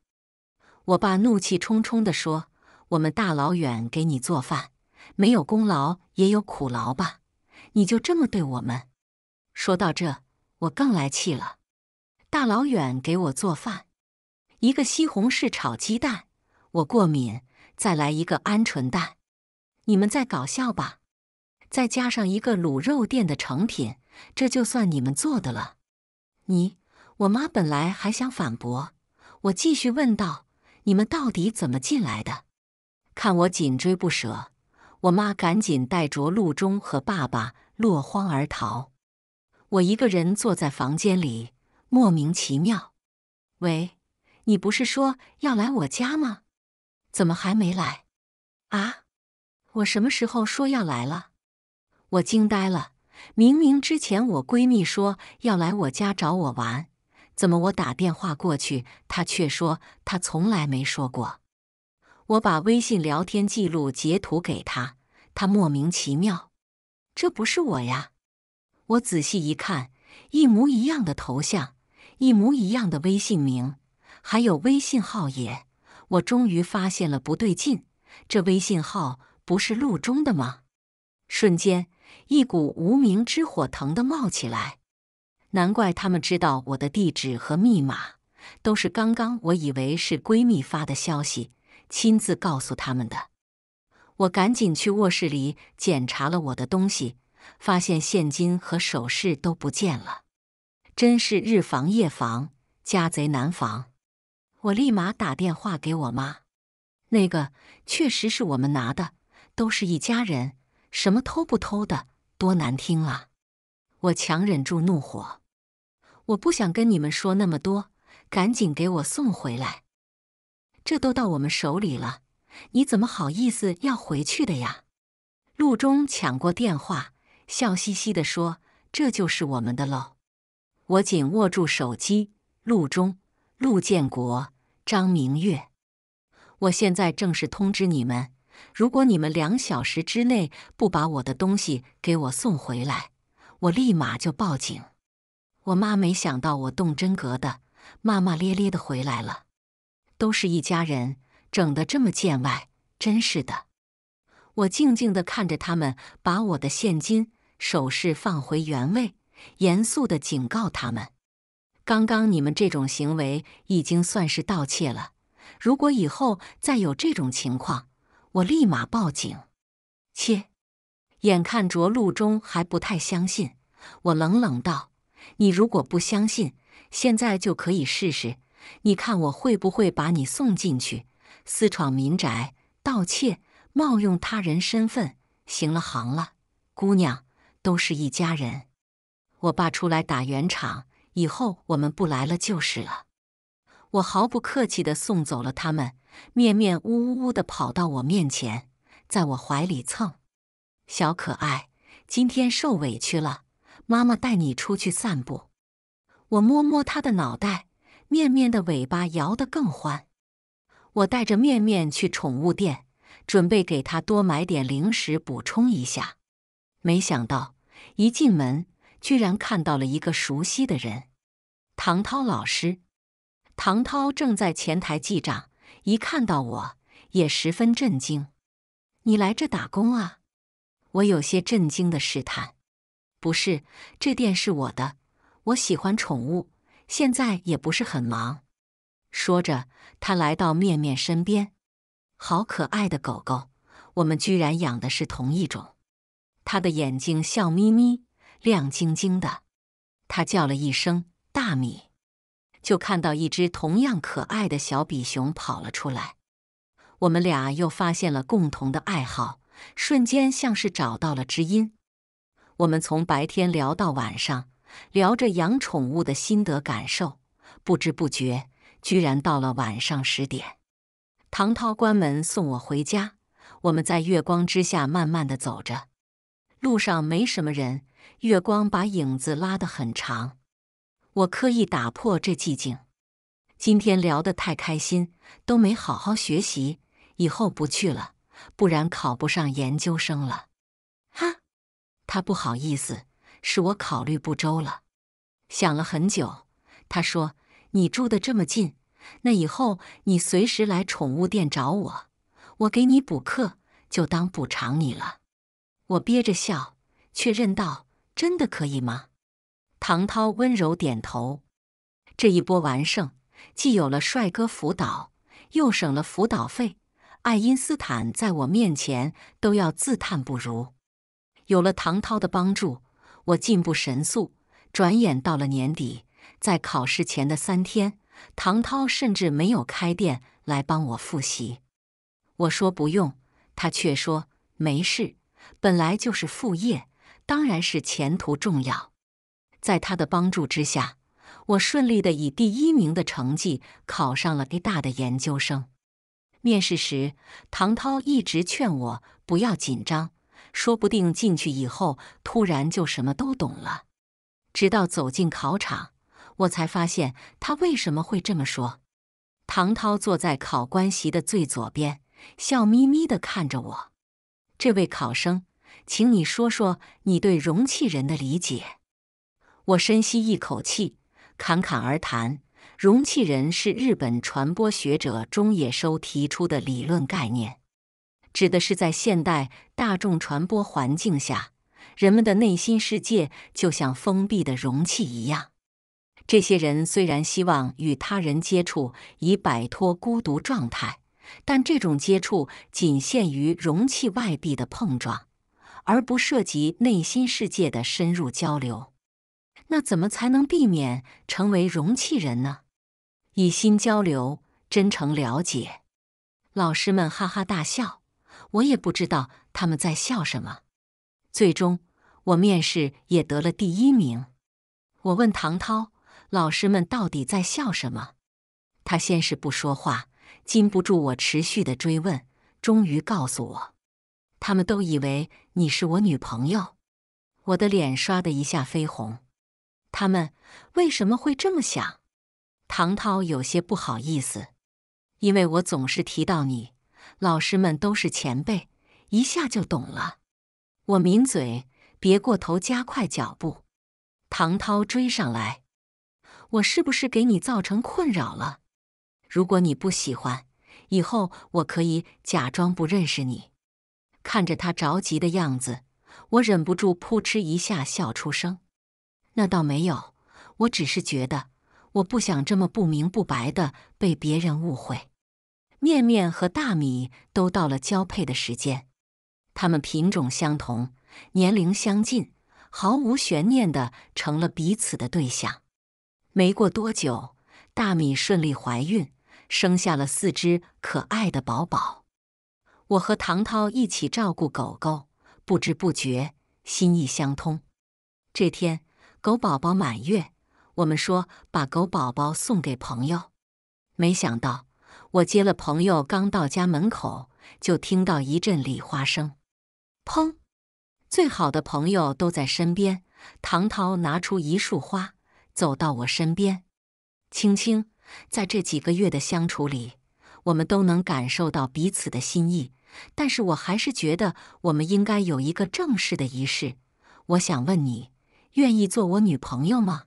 我爸怒气冲冲的说：“我们大老远给你做饭。”没有功劳也有苦劳吧？你就这么对我们？说到这，我更来气了。大老远给我做饭，一个西红柿炒鸡蛋，我过敏，再来一个鹌鹑蛋，你们在搞笑吧？再加上一个卤肉店的成品，这就算你们做的了。你，我妈本来还想反驳，我继续问道：你们到底怎么进来的？看我紧追不舍。我妈赶紧带着陆中和爸爸落荒而逃，我一个人坐在房间里莫名其妙。喂，你不是说要来我家吗？怎么还没来？啊？我什么时候说要来了？我惊呆了，明明之前我闺蜜说要来我家找我玩，怎么我打电话过去，她却说她从来没说过。我把微信聊天记录截图给他，他莫名其妙，这不是我呀！我仔细一看，一模一样的头像，一模一样的微信名，还有微信号也。我终于发现了不对劲，这微信号不是陆中的吗？瞬间，一股无名之火疼的冒起来，难怪他们知道我的地址和密码，都是刚刚我以为是闺蜜发的消息。亲自告诉他们的，我赶紧去卧室里检查了我的东西，发现现金和首饰都不见了，真是日防夜防，家贼难防。我立马打电话给我妈，那个确实是我们拿的，都是一家人，什么偷不偷的，多难听啊！我强忍住怒火，我不想跟你们说那么多，赶紧给我送回来。这都到我们手里了，你怎么好意思要回去的呀？陆中抢过电话，笑嘻嘻的说：“这就是我们的喽。”我紧握住手机，陆中、陆建国、张明月，我现在正式通知你们：如果你们两小时之内不把我的东西给我送回来，我立马就报警。我妈没想到我动真格的，骂骂咧咧的回来了。都是一家人，整得这么见外，真是的！我静静地看着他们把我的现金、首饰放回原位，严肃地警告他们：“刚刚你们这种行为已经算是盗窃了，如果以后再有这种情况，我立马报警！”切！眼看着陆中还不太相信，我冷冷道：“你如果不相信，现在就可以试试。”你看我会不会把你送进去？私闯民宅、盗窃、冒用他人身份，行了行了，姑娘，都是一家人。我爸出来打圆场，以后我们不来了就是了。我毫不客气地送走了他们，面面呜呜呜地跑到我面前，在我怀里蹭。小可爱，今天受委屈了，妈妈带你出去散步。我摸摸他的脑袋。面面的尾巴摇得更欢，我带着面面去宠物店，准备给他多买点零食补充一下。没想到一进门，居然看到了一个熟悉的人——唐涛老师。唐涛正在前台记账，一看到我也十分震惊：“你来这打工啊？”我有些震惊的试探：“不是，这店是我的，我喜欢宠物。”现在也不是很忙，说着，他来到面面身边，好可爱的狗狗，我们居然养的是同一种。他的眼睛笑眯眯，亮晶晶的。他叫了一声“大米”，就看到一只同样可爱的小比熊跑了出来。我们俩又发现了共同的爱好，瞬间像是找到了知音。我们从白天聊到晚上。聊着养宠物的心得感受，不知不觉居然到了晚上十点。唐涛关门送我回家，我们在月光之下慢慢的走着，路上没什么人，月光把影子拉得很长。我刻意打破这寂静，今天聊得太开心，都没好好学习，以后不去了，不然考不上研究生了。哈，他不好意思。是我考虑不周了，想了很久，他说：“你住的这么近，那以后你随时来宠物店找我，我给你补课，就当补偿你了。”我憋着笑确认道：“真的可以吗？”唐涛温柔点头。这一波完胜，既有了帅哥辅导，又省了辅导费。爱因斯坦在我面前都要自叹不如。有了唐涛的帮助。我进步神速，转眼到了年底，在考试前的三天，唐涛甚至没有开店来帮我复习。我说不用，他却说没事，本来就是副业，当然是前途重要。在他的帮助之下，我顺利的以第一名的成绩考上了 A 大的研究生。面试时，唐涛一直劝我不要紧张。说不定进去以后，突然就什么都懂了。直到走进考场，我才发现他为什么会这么说。唐涛坐在考官席的最左边，笑眯眯的看着我。这位考生，请你说说你对容器人的理解。我深吸一口气，侃侃而谈。容器人是日本传播学者中野收提出的理论概念。指的是在现代大众传播环境下，人们的内心世界就像封闭的容器一样。这些人虽然希望与他人接触，以摆脱孤独状态，但这种接触仅限于容器外壁的碰撞，而不涉及内心世界的深入交流。那怎么才能避免成为容器人呢？以心交流，真诚了解。老师们哈哈大笑。我也不知道他们在笑什么。最终，我面试也得了第一名。我问唐涛：“老师们到底在笑什么？”他先是不说话，禁不住我持续的追问，终于告诉我：“他们都以为你是我女朋友。”我的脸刷的一下绯红。他们为什么会这么想？唐涛有些不好意思，因为我总是提到你。老师们都是前辈，一下就懂了。我抿嘴，别过头，加快脚步。唐涛追上来，我是不是给你造成困扰了？如果你不喜欢，以后我可以假装不认识你。看着他着急的样子，我忍不住扑哧一下笑出声。那倒没有，我只是觉得我不想这么不明不白的被别人误会。面面和大米都到了交配的时间，它们品种相同，年龄相近，毫无悬念的成了彼此的对象。没过多久，大米顺利怀孕，生下了四只可爱的宝宝。我和唐涛一起照顾狗狗，不知不觉心意相通。这天，狗宝宝满月，我们说把狗宝宝送给朋友，没想到。我接了朋友，刚到家门口，就听到一阵礼花声，砰！最好的朋友都在身边。唐涛拿出一束花，走到我身边，青青，在这几个月的相处里，我们都能感受到彼此的心意，但是我还是觉得我们应该有一个正式的仪式。我想问你，愿意做我女朋友吗？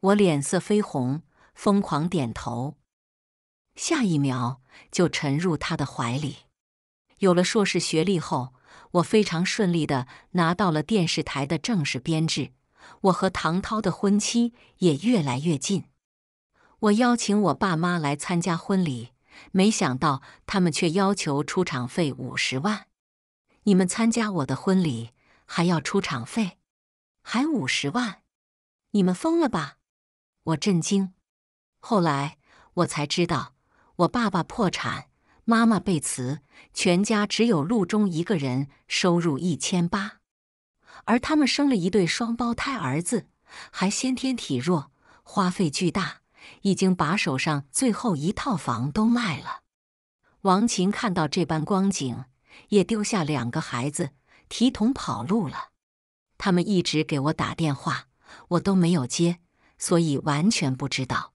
我脸色绯红，疯狂点头。下一秒就沉入他的怀里。有了硕士学历后，我非常顺利地拿到了电视台的正式编制。我和唐涛的婚期也越来越近。我邀请我爸妈来参加婚礼，没想到他们却要求出场费五十万。你们参加我的婚礼还要出场费，还五十万？你们疯了吧？我震惊。后来我才知道。我爸爸破产，妈妈被辞，全家只有路中一个人，收入一千八，而他们生了一对双胞胎儿子，还先天体弱，花费巨大，已经把手上最后一套房都卖了。王琴看到这般光景，也丢下两个孩子，提桶跑路了。他们一直给我打电话，我都没有接，所以完全不知道。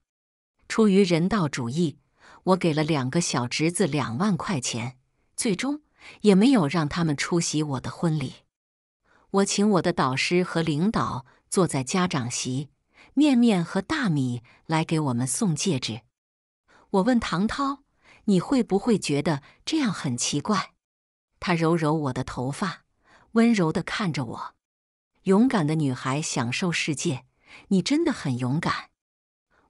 出于人道主义。我给了两个小侄子两万块钱，最终也没有让他们出席我的婚礼。我请我的导师和领导坐在家长席，面面和大米来给我们送戒指。我问唐涛：“你会不会觉得这样很奇怪？”他揉揉我的头发，温柔的看着我。勇敢的女孩，享受世界，你真的很勇敢。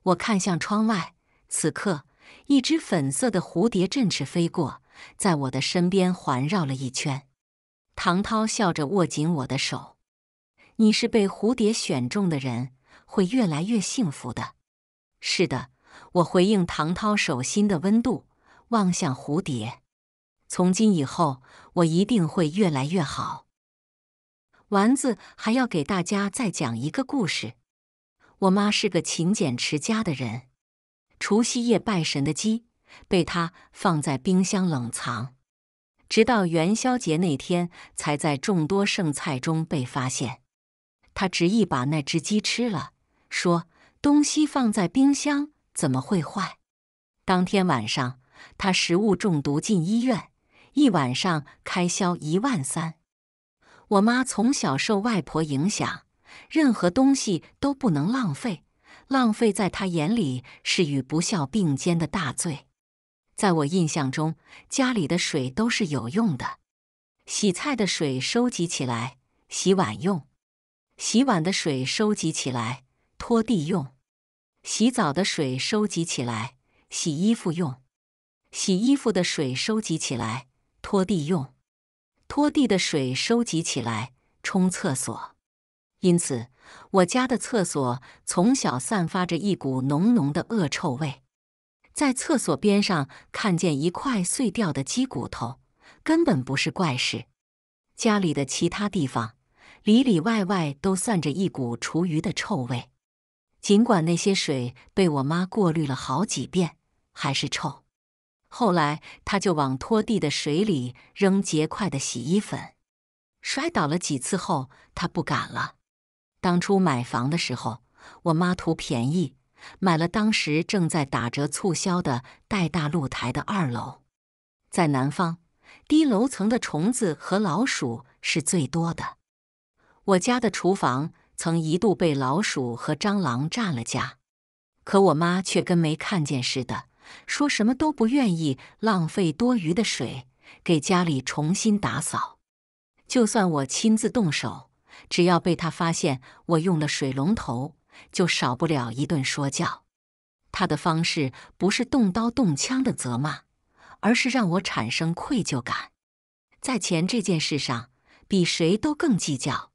我看向窗外，此刻。一只粉色的蝴蝶振翅飞过，在我的身边环绕了一圈。唐涛笑着握紧我的手：“你是被蝴蝶选中的人，会越来越幸福的。”是的，我回应唐涛手心的温度，望向蝴蝶。从今以后，我一定会越来越好。丸子还要给大家再讲一个故事。我妈是个勤俭持家的人。除夕夜拜神的鸡被他放在冰箱冷藏，直到元宵节那天才在众多剩菜中被发现。他执意把那只鸡吃了，说：“东西放在冰箱怎么会坏？”当天晚上，他食物中毒进医院，一晚上开销一万三。我妈从小受外婆影响，任何东西都不能浪费。浪费在他眼里是与不孝并肩的大罪。在我印象中，家里的水都是有用的：洗菜的水收集起来洗碗用，洗碗的水收集起来拖地用，洗澡的水收集起来洗衣服用，洗衣服的水收集起来拖地用，拖地的水收集起来冲厕所。因此。我家的厕所从小散发着一股浓浓的恶臭味，在厕所边上看见一块碎掉的鸡骨头，根本不是怪事。家里的其他地方，里里外外都散着一股厨余的臭味。尽管那些水被我妈过滤了好几遍，还是臭。后来她就往拖地的水里扔结块的洗衣粉，摔倒了几次后，她不敢了。当初买房的时候，我妈图便宜，买了当时正在打折促销的带大露台的二楼。在南方，低楼层的虫子和老鼠是最多的。我家的厨房曾一度被老鼠和蟑螂占了家，可我妈却跟没看见似的，说什么都不愿意浪费多余的水给家里重新打扫。就算我亲自动手。只要被他发现我用了水龙头，就少不了一顿说教。他的方式不是动刀动枪的责骂，而是让我产生愧疚感。在钱这件事上，比谁都更计较。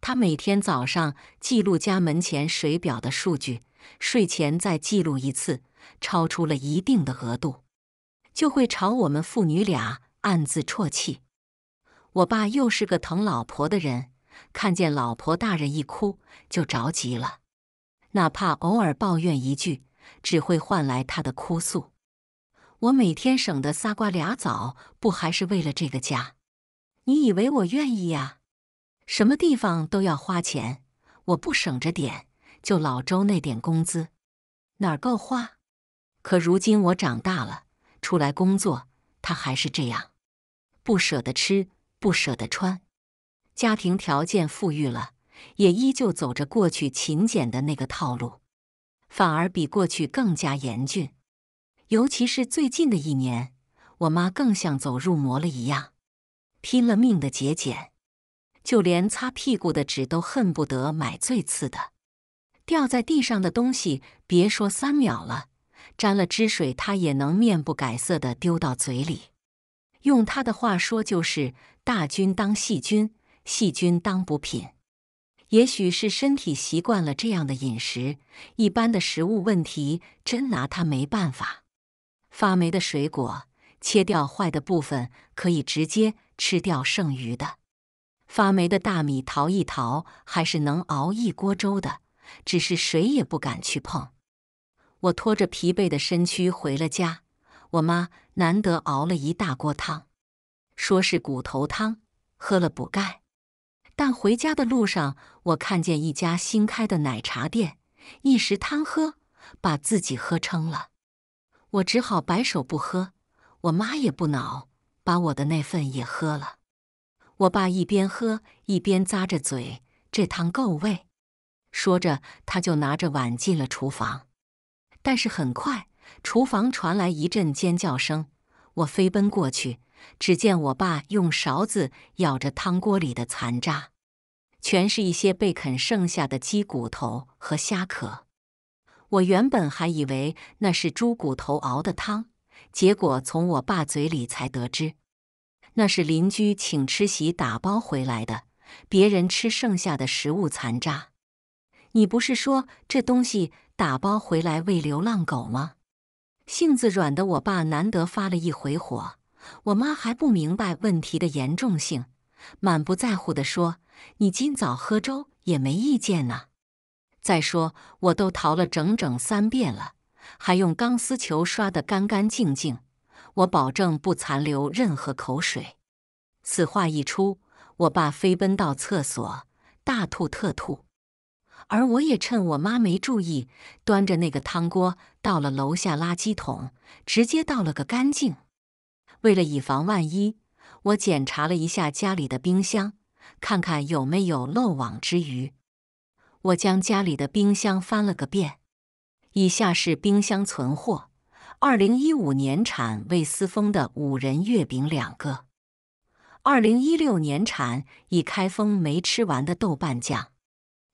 他每天早上记录家门前水表的数据，睡前再记录一次，超出了一定的额度，就会朝我们父女俩暗自啜泣。我爸又是个疼老婆的人。看见老婆大人一哭就着急了，哪怕偶尔抱怨一句，只会换来她的哭诉。我每天省得仨瓜俩枣，不还是为了这个家？你以为我愿意呀？什么地方都要花钱，我不省着点，就老周那点工资，哪够花？可如今我长大了，出来工作，他还是这样，不舍得吃，不舍得穿。家庭条件富裕了，也依旧走着过去勤俭的那个套路，反而比过去更加严峻。尤其是最近的一年，我妈更像走入魔了一样，拼了命的节俭，就连擦屁股的纸都恨不得买最次的。掉在地上的东西，别说三秒了，沾了汁水她也能面不改色的丢到嘴里。用她的话说，就是大军当细菌。细菌当补品，也许是身体习惯了这样的饮食。一般的食物问题真拿它没办法。发霉的水果，切掉坏的部分，可以直接吃掉剩余的。发霉的大米淘一淘，还是能熬一锅粥的，只是谁也不敢去碰。我拖着疲惫的身躯回了家，我妈难得熬了一大锅汤，说是骨头汤，喝了补钙。但回家的路上，我看见一家新开的奶茶店，一时贪喝，把自己喝撑了。我只好摆手不喝，我妈也不恼，把我的那份也喝了。我爸一边喝一边咂着嘴：“这汤够味。”说着，他就拿着碗进了厨房。但是很快，厨房传来一阵尖叫声，我飞奔过去。只见我爸用勺子舀着汤锅里的残渣，全是一些被啃剩下的鸡骨头和虾壳。我原本还以为那是猪骨头熬的汤，结果从我爸嘴里才得知，那是邻居请吃席打包回来的，别人吃剩下的食物残渣。你不是说这东西打包回来喂流浪狗吗？性子软的我爸难得发了一回火。我妈还不明白问题的严重性，满不在乎地说：“你今早喝粥也没意见呢。再说，我都淘了整整三遍了，还用钢丝球刷得干干净净，我保证不残留任何口水。此话一出，我爸飞奔到厕所，大吐特吐，而我也趁我妈没注意，端着那个汤锅到了楼下垃圾桶，直接倒了个干净。为了以防万一，我检查了一下家里的冰箱，看看有没有漏网之鱼。我将家里的冰箱翻了个遍。以下是冰箱存货：二零一五年产未私封的五仁月饼两个；二零一六年产已开封没吃完的豆瓣酱，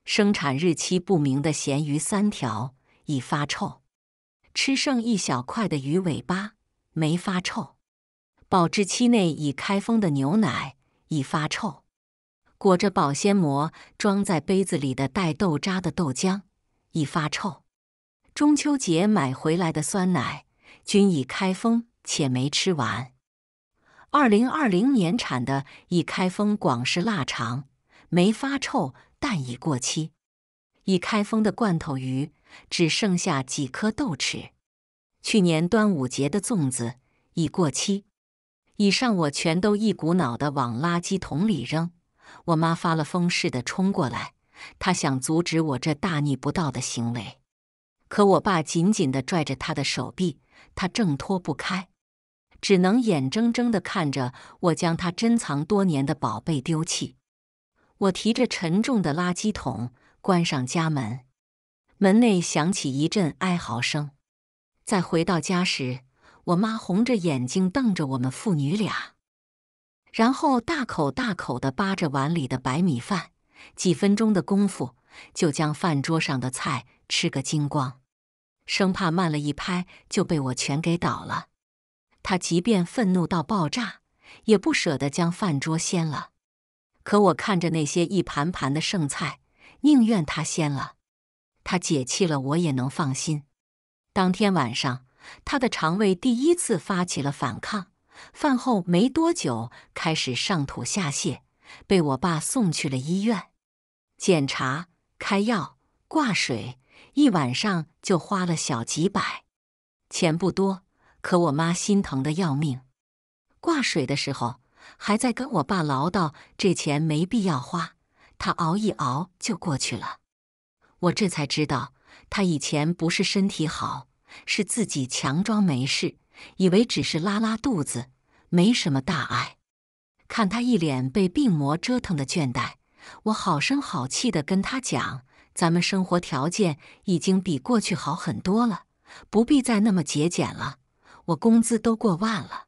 生产日期不明的咸鱼三条，已发臭；吃剩一小块的鱼尾巴没发臭。保质期内已开封的牛奶已发臭；裹着保鲜膜装在杯子里的带豆渣的豆浆已发臭；中秋节买回来的酸奶均已开封且没吃完；二零二零年产的已开封广式腊肠没发臭但已过期；已开封的罐头鱼只剩下几颗豆豉；去年端午节的粽子已过期。以上我全都一股脑的往垃圾桶里扔，我妈发了疯似的冲过来，她想阻止我这大逆不道的行为，可我爸紧紧的拽着她的手臂，她挣脱不开，只能眼睁睁的看着我将她珍藏多年的宝贝丢弃。我提着沉重的垃圾桶，关上家门，门内响起一阵哀嚎声。在回到家时。我妈红着眼睛瞪着我们父女俩，然后大口大口的扒着碗里的白米饭，几分钟的功夫就将饭桌上的菜吃个精光，生怕慢了一拍就被我全给倒了。他即便愤怒到爆炸，也不舍得将饭桌掀了。可我看着那些一盘盘的剩菜，宁愿他掀了，他解气了，我也能放心。当天晚上。他的肠胃第一次发起了反抗，饭后没多久开始上吐下泻，被我爸送去了医院。检查、开药、挂水，一晚上就花了小几百，钱不多，可我妈心疼的要命。挂水的时候还在跟我爸唠叨，这钱没必要花，他熬一熬就过去了。我这才知道，他以前不是身体好。是自己强装没事，以为只是拉拉肚子，没什么大碍。看他一脸被病魔折腾的倦怠，我好声好气的跟他讲：“咱们生活条件已经比过去好很多了，不必再那么节俭了。我工资都过万了，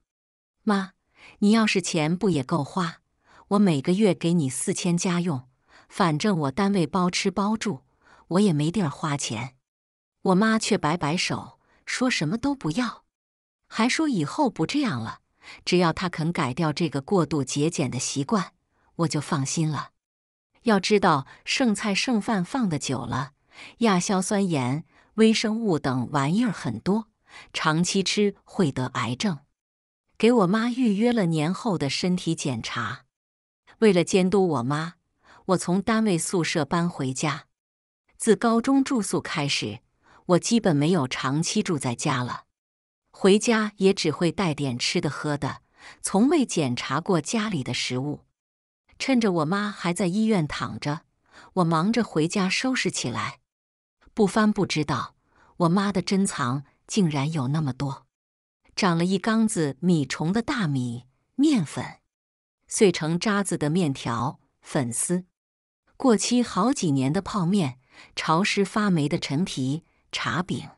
妈，你要是钱不也够花？我每个月给你四千家用，反正我单位包吃包住，我也没地儿花钱。”我妈却摆摆手，说什么都不要，还说以后不这样了。只要她肯改掉这个过度节俭的习惯，我就放心了。要知道，剩菜剩饭放得久了，亚硝酸盐、微生物等玩意儿很多，长期吃会得癌症。给我妈预约了年后的身体检查。为了监督我妈，我从单位宿舍搬回家。自高中住宿开始。我基本没有长期住在家了，回家也只会带点吃的喝的，从未检查过家里的食物。趁着我妈还在医院躺着，我忙着回家收拾起来。不翻不知道，我妈的珍藏竟然有那么多：长了一缸子米虫的大米、面粉，碎成渣子的面条、粉丝，过期好几年的泡面，潮湿发霉的陈皮。茶饼，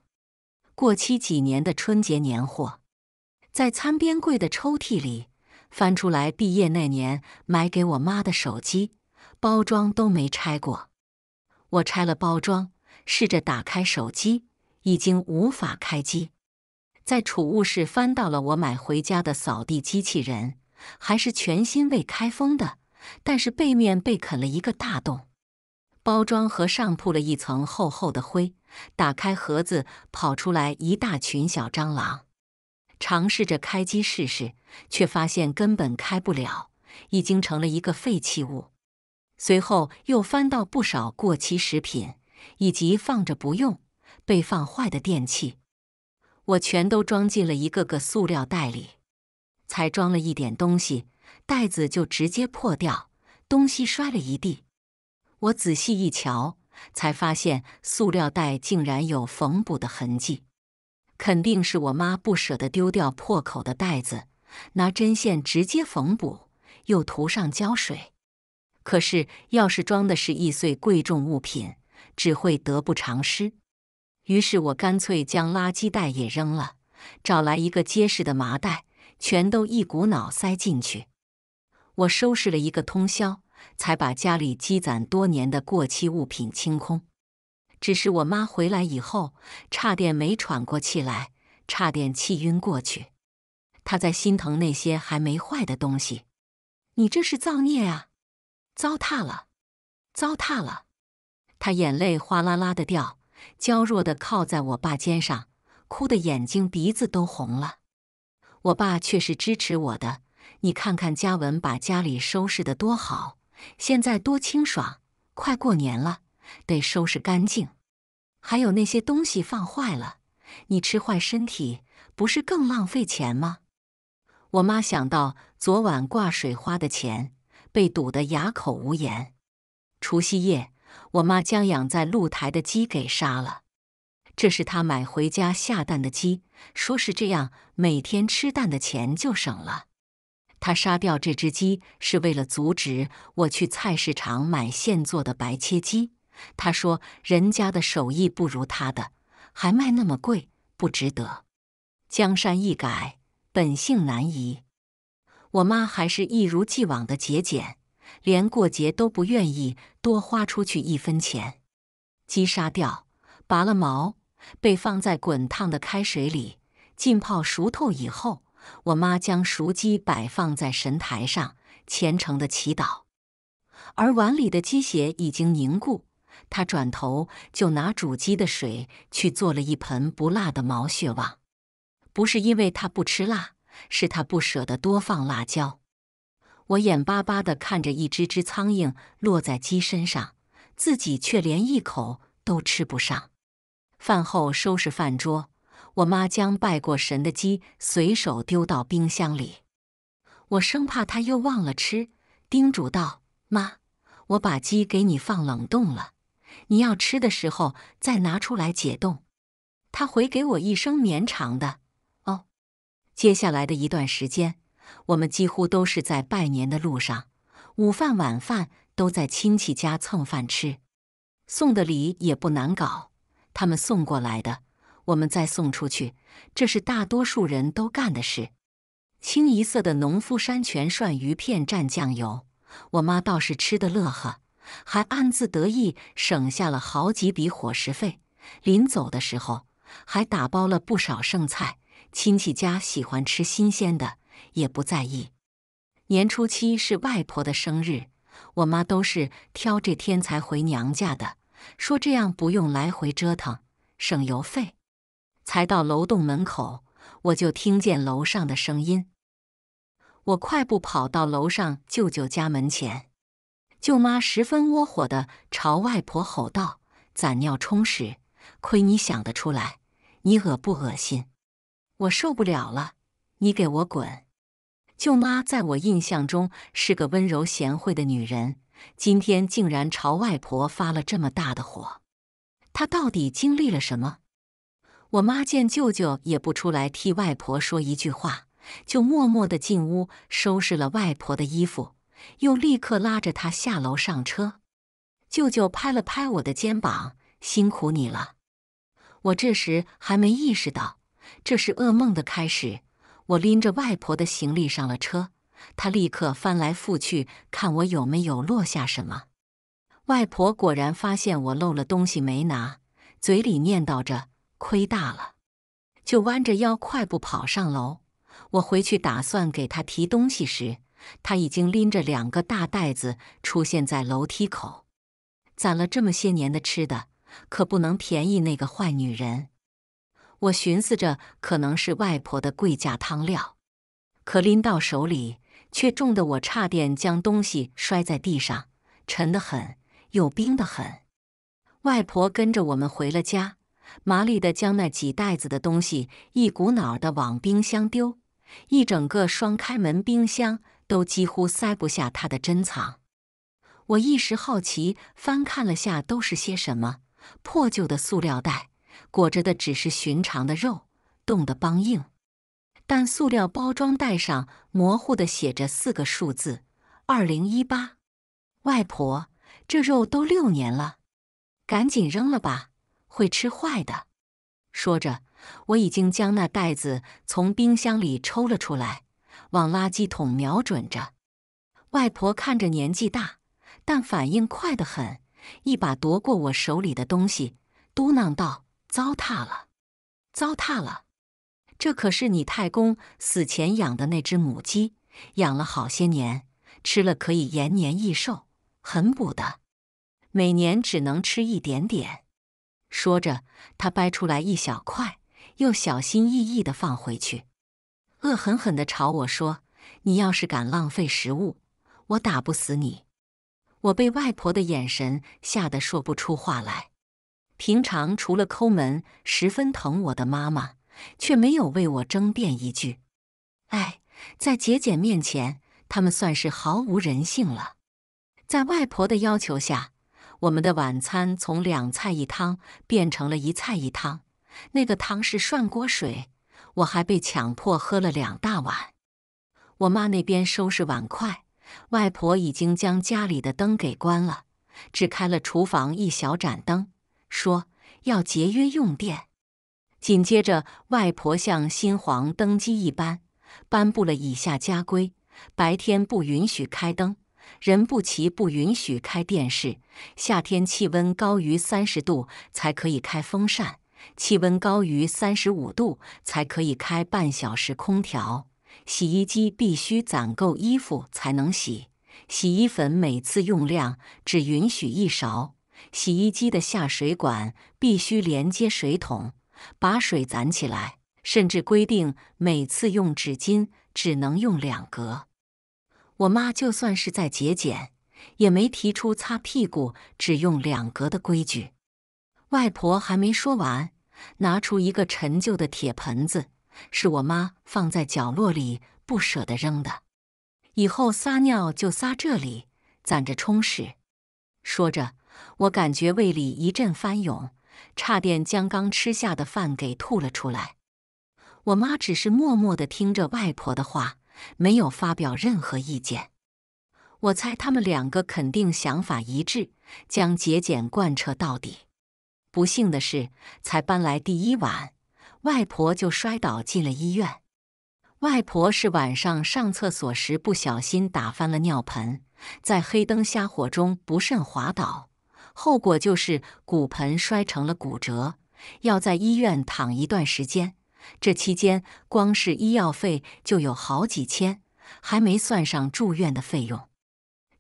过期几年的春节年货，在餐边柜的抽屉里翻出来。毕业那年买给我妈的手机，包装都没拆过。我拆了包装，试着打开手机，已经无法开机。在储物室翻到了我买回家的扫地机器人，还是全新未开封的，但是背面被啃了一个大洞，包装盒上铺了一层厚厚的灰。打开盒子，跑出来一大群小蟑螂。尝试着开机试试，却发现根本开不了，已经成了一个废弃物。随后又翻到不少过期食品，以及放着不用、被放坏的电器，我全都装进了一个个塑料袋里。才装了一点东西，袋子就直接破掉，东西摔了一地。我仔细一瞧。才发现塑料袋竟然有缝补的痕迹，肯定是我妈不舍得丢掉破口的袋子，拿针线直接缝补，又涂上胶水。可是要是装的是易碎贵重物品，只会得不偿失。于是我干脆将垃圾袋也扔了，找来一个结实的麻袋，全都一股脑塞进去。我收拾了一个通宵。才把家里积攒多年的过期物品清空。只是我妈回来以后，差点没喘过气来，差点气晕过去。她在心疼那些还没坏的东西。你这是造孽啊！糟蹋了，糟蹋了。她眼泪哗啦啦的掉，娇弱的靠在我爸肩上，哭的眼睛鼻子都红了。我爸却是支持我的。你看看嘉文把家里收拾的多好。现在多清爽！快过年了，得收拾干净。还有那些东西放坏了，你吃坏身体，不是更浪费钱吗？我妈想到昨晚挂水花的钱，被堵得哑口无言。除夕夜，我妈将养在露台的鸡给杀了。这是她买回家下蛋的鸡，说是这样，每天吃蛋的钱就省了。他杀掉这只鸡是为了阻止我去菜市场买现做的白切鸡。他说：“人家的手艺不如他的，还卖那么贵，不值得。”江山易改，本性难移。我妈还是一如既往的节俭，连过节都不愿意多花出去一分钱。鸡杀掉，拔了毛，被放在滚烫的开水里浸泡熟透以后。我妈将熟鸡摆放在神台上，虔诚的祈祷。而碗里的鸡血已经凝固，她转头就拿煮鸡的水去做了一盆不辣的毛血旺。不是因为她不吃辣，是她不舍得多放辣椒。我眼巴巴的看着一只只苍蝇落在鸡身上，自己却连一口都吃不上。饭后收拾饭桌。我妈将拜过神的鸡随手丢到冰箱里，我生怕她又忘了吃，叮嘱道：“妈，我把鸡给你放冷冻了，你要吃的时候再拿出来解冻。”她回给我一声绵长的“哦”。接下来的一段时间，我们几乎都是在拜年的路上，午饭、晚饭都在亲戚家蹭饭吃，送的礼也不难搞，他们送过来的。我们再送出去，这是大多数人都干的事。清一色的农夫山泉、涮鱼片、蘸酱油，我妈倒是吃得乐呵，还暗自得意，省下了好几笔伙食费。临走的时候，还打包了不少剩菜。亲戚家喜欢吃新鲜的，也不在意。年初七是外婆的生日，我妈都是挑这天才回娘家的，说这样不用来回折腾，省油费。才到楼栋门口，我就听见楼上的声音。我快步跑到楼上舅舅家门前，舅妈十分窝火的朝外婆吼道：“攒尿充屎，亏你想得出来！你恶不恶心？我受不了了，你给我滚！”舅妈在我印象中是个温柔贤惠的女人，今天竟然朝外婆发了这么大的火，她到底经历了什么？我妈见舅舅也不出来替外婆说一句话，就默默地进屋收拾了外婆的衣服，又立刻拉着她下楼上车。舅舅拍了拍我的肩膀：“辛苦你了。”我这时还没意识到这是噩梦的开始。我拎着外婆的行李上了车，他立刻翻来覆去看我有没有落下什么。外婆果然发现我漏了东西没拿，嘴里念叨着。亏大了，就弯着腰快步跑上楼。我回去打算给他提东西时，他已经拎着两个大袋子出现在楼梯口。攒了这么些年的吃的，可不能便宜那个坏女人。我寻思着可能是外婆的贵价汤料，可拎到手里却重得我差点将东西摔在地上，沉得很，又冰得很。外婆跟着我们回了家。麻利的将那几袋子的东西一股脑儿往冰箱丢，一整个双开门冰箱都几乎塞不下他的珍藏。我一时好奇，翻看了下，都是些什么破旧的塑料袋，裹着的只是寻常的肉，冻得梆硬。但塑料包装袋上模糊的写着四个数字：二零一八。外婆，这肉都六年了，赶紧扔了吧。会吃坏的。说着，我已经将那袋子从冰箱里抽了出来，往垃圾桶瞄准着。外婆看着年纪大，但反应快得很，一把夺过我手里的东西，嘟囔道：“糟蹋了，糟蹋了！这可是你太公死前养的那只母鸡，养了好些年，吃了可以延年益寿，很补的。每年只能吃一点点。”说着，他掰出来一小块，又小心翼翼的放回去，恶狠狠的朝我说：“你要是敢浪费食物，我打不死你！”我被外婆的眼神吓得说不出话来。平常除了抠门，十分疼我的妈妈，却没有为我争辩一句。哎，在节俭面前，他们算是毫无人性了。在外婆的要求下。我们的晚餐从两菜一汤变成了一菜一汤，那个汤是涮锅水，我还被强迫喝了两大碗。我妈那边收拾碗筷，外婆已经将家里的灯给关了，只开了厨房一小盏灯，说要节约用电。紧接着，外婆像新皇登基一般，颁布了以下家规：白天不允许开灯。人不齐不允许开电视，夏天气温高于三十度才可以开风扇，气温高于三十五度才可以开半小时空调。洗衣机必须攒够衣服才能洗，洗衣粉每次用量只允许一勺。洗衣机的下水管必须连接水桶，把水攒起来。甚至规定每次用纸巾只能用两格。我妈就算是在节俭，也没提出擦屁股只用两格的规矩。外婆还没说完，拿出一个陈旧的铁盆子，是我妈放在角落里不舍得扔的。以后撒尿就撒这里，攒着充实。说着，我感觉胃里一阵翻涌，差点将刚吃下的饭给吐了出来。我妈只是默默地听着外婆的话。没有发表任何意见。我猜他们两个肯定想法一致，将节俭贯彻到底。不幸的是，才搬来第一晚，外婆就摔倒进了医院。外婆是晚上上厕所时不小心打翻了尿盆，在黑灯瞎火中不慎滑倒，后果就是骨盆摔成了骨折，要在医院躺一段时间。这期间，光是医药费就有好几千，还没算上住院的费用。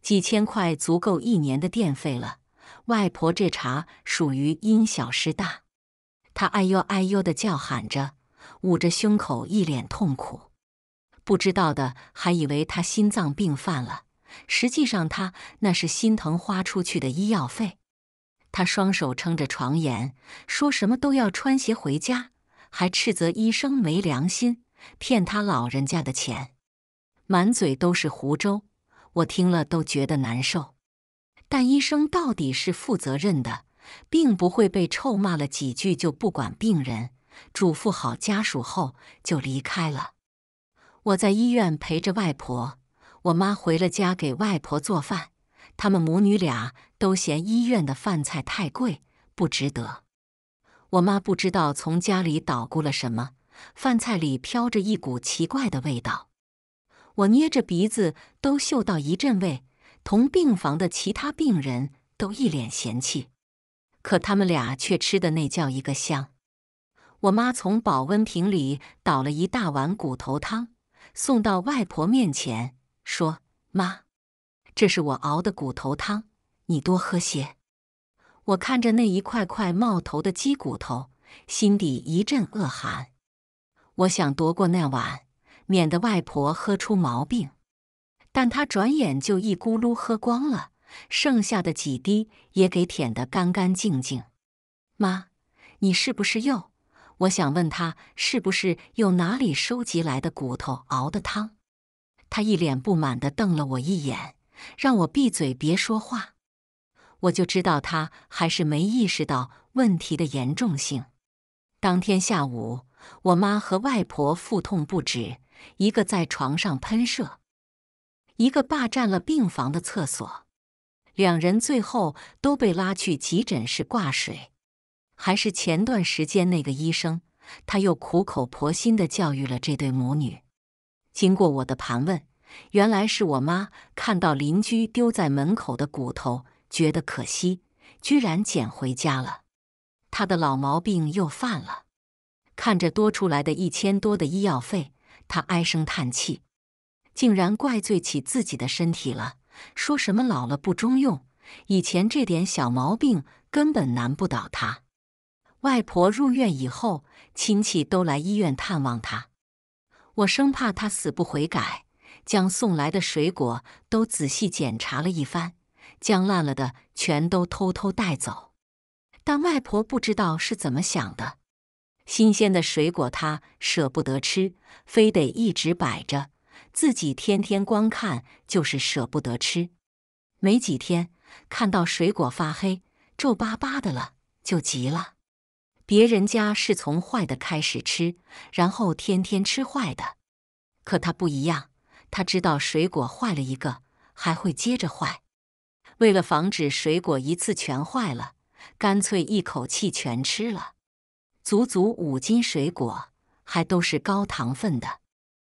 几千块足够一年的电费了。外婆这茬属于因小失大。她哎呦哎呦的叫喊着，捂着胸口，一脸痛苦。不知道的还以为她心脏病犯了，实际上她那是心疼花出去的医药费。她双手撑着床沿，说什么都要穿鞋回家。还斥责医生没良心，骗他老人家的钱，满嘴都是胡诌，我听了都觉得难受。但医生到底是负责任的，并不会被臭骂了几句就不管病人，嘱咐好家属后就离开了。我在医院陪着外婆，我妈回了家给外婆做饭，他们母女俩都嫌医院的饭菜太贵，不值得。我妈不知道从家里捣鼓了什么，饭菜里飘着一股奇怪的味道，我捏着鼻子都嗅到一阵味。同病房的其他病人都一脸嫌弃，可他们俩却吃的那叫一个香。我妈从保温瓶里倒了一大碗骨头汤，送到外婆面前，说：“妈，这是我熬的骨头汤，你多喝些。”我看着那一块块冒头的鸡骨头，心底一阵恶寒。我想夺过那碗，免得外婆喝出毛病，但她转眼就一咕噜喝光了，剩下的几滴也给舔得干干净净。妈，你是不是又……我想问她是不是又哪里收集来的骨头熬的汤？她一脸不满地瞪了我一眼，让我闭嘴别说话。我就知道他还是没意识到问题的严重性。当天下午，我妈和外婆腹痛不止，一个在床上喷射，一个霸占了病房的厕所，两人最后都被拉去急诊室挂水。还是前段时间那个医生，他又苦口婆心地教育了这对母女。经过我的盘问，原来是我妈看到邻居丢在门口的骨头。觉得可惜，居然捡回家了。他的老毛病又犯了。看着多出来的一千多的医药费，他唉声叹气，竟然怪罪起自己的身体了，说什么老了不中用，以前这点小毛病根本难不倒他。外婆入院以后，亲戚都来医院探望他。我生怕他死不悔改，将送来的水果都仔细检查了一番。将烂了的全都偷偷带走，但外婆不知道是怎么想的。新鲜的水果她舍不得吃，非得一直摆着，自己天天光看，就是舍不得吃。没几天，看到水果发黑、皱巴巴的了，就急了。别人家是从坏的开始吃，然后天天吃坏的，可她不一样，她知道水果坏了一个，还会接着坏。为了防止水果一次全坏了，干脆一口气全吃了，足足五斤水果，还都是高糖分的，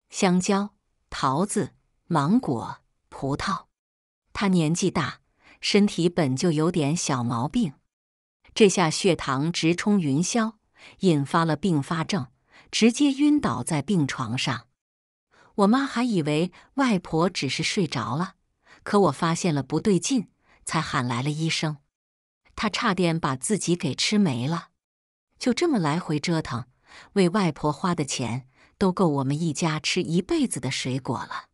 香蕉、桃子、芒果、葡萄。他年纪大，身体本就有点小毛病，这下血糖直冲云霄，引发了并发症，直接晕倒在病床上。我妈还以为外婆只是睡着了，可我发现了不对劲。才喊来了医生，他差点把自己给吃没了。就这么来回折腾，为外婆花的钱都够我们一家吃一辈子的水果了。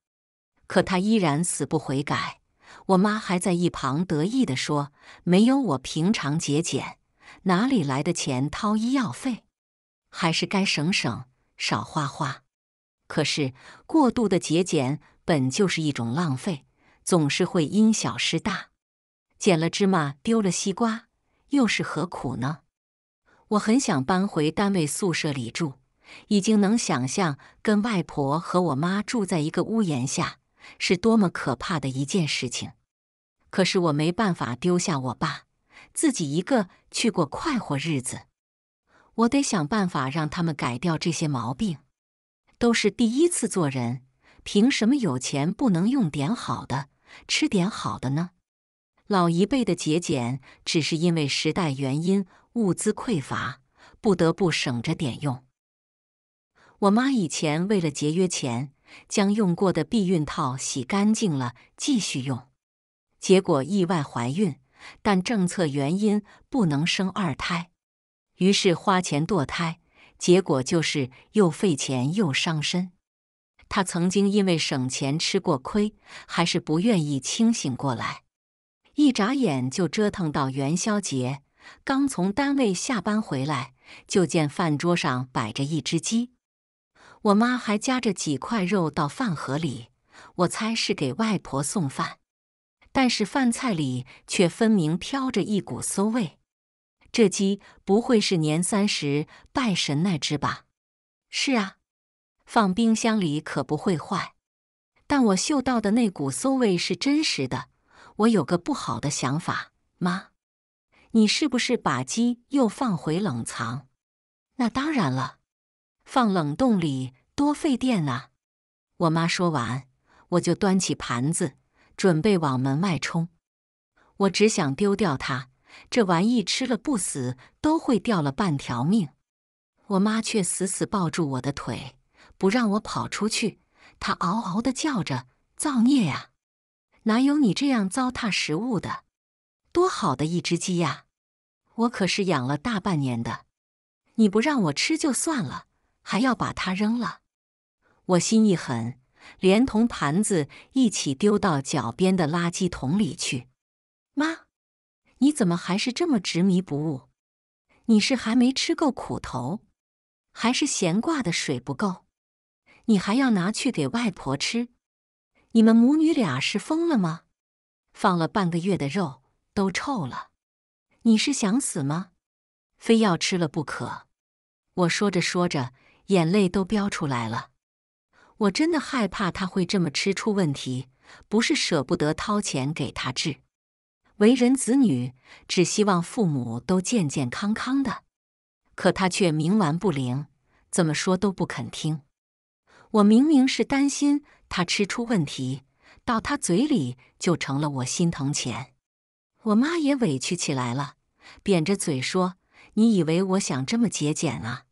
可他依然死不悔改。我妈还在一旁得意地说：“没有我平常节俭，哪里来的钱掏医药费？还是该省省，少花花。”可是过度的节俭本就是一种浪费，总是会因小失大。捡了芝麻丢了西瓜，又是何苦呢？我很想搬回单位宿舍里住，已经能想象跟外婆和我妈住在一个屋檐下是多么可怕的一件事情。可是我没办法丢下我爸，自己一个去过快活日子。我得想办法让他们改掉这些毛病。都是第一次做人，凭什么有钱不能用点好的，吃点好的呢？老一辈的节俭，只是因为时代原因，物资匮乏，不得不省着点用。我妈以前为了节约钱，将用过的避孕套洗干净了继续用，结果意外怀孕，但政策原因不能生二胎，于是花钱堕胎，结果就是又费钱又伤身。她曾经因为省钱吃过亏，还是不愿意清醒过来。一眨眼就折腾到元宵节，刚从单位下班回来，就见饭桌上摆着一只鸡，我妈还夹着几块肉到饭盒里，我猜是给外婆送饭，但是饭菜里却分明飘着一股馊味，这鸡不会是年三十拜神那只吧？是啊，放冰箱里可不会坏，但我嗅到的那股馊味是真实的。我有个不好的想法，妈，你是不是把鸡又放回冷藏？那当然了，放冷冻里多费电啊！我妈说完，我就端起盘子，准备往门外冲。我只想丢掉它，这玩意吃了不死都会掉了半条命。我妈却死死抱住我的腿，不让我跑出去。她嗷嗷的叫着：“造孽呀！”哪有你这样糟蹋食物的？多好的一只鸡呀！我可是养了大半年的，你不让我吃就算了，还要把它扔了。我心一狠，连同盘子一起丢到脚边的垃圾桶里去。妈，你怎么还是这么执迷不悟？你是还没吃够苦头，还是闲挂的水不够？你还要拿去给外婆吃？你们母女俩是疯了吗？放了半个月的肉都臭了，你是想死吗？非要吃了不可！我说着说着，眼泪都飙出来了。我真的害怕他会这么吃出问题，不是舍不得掏钱给他治。为人子女，只希望父母都健健康康的，可他却冥顽不灵，怎么说都不肯听。我明明是担心。他吃出问题，到他嘴里就成了我心疼钱。我妈也委屈起来了，扁着嘴说：“你以为我想这么节俭啊？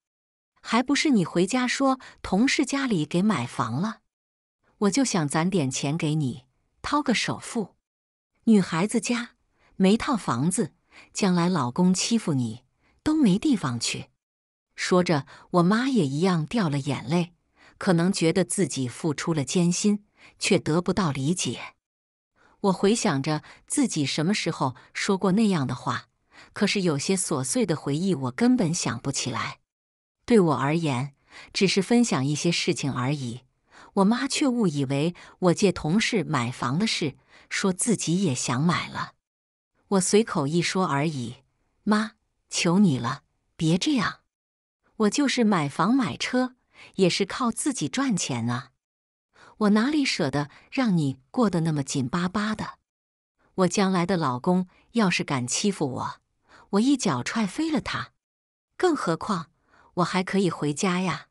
还不是你回家说同事家里给买房了，我就想攒点钱给你掏个首付。女孩子家没套房子，将来老公欺负你都没地方去。”说着，我妈也一样掉了眼泪。可能觉得自己付出了艰辛，却得不到理解。我回想着自己什么时候说过那样的话，可是有些琐碎的回忆，我根本想不起来。对我而言，只是分享一些事情而已。我妈却误以为我借同事买房的事，说自己也想买了。我随口一说而已，妈，求你了，别这样。我就是买房买车。也是靠自己赚钱啊！我哪里舍得让你过得那么紧巴巴的？我将来的老公要是敢欺负我，我一脚踹飞了他！更何况我还可以回家呀！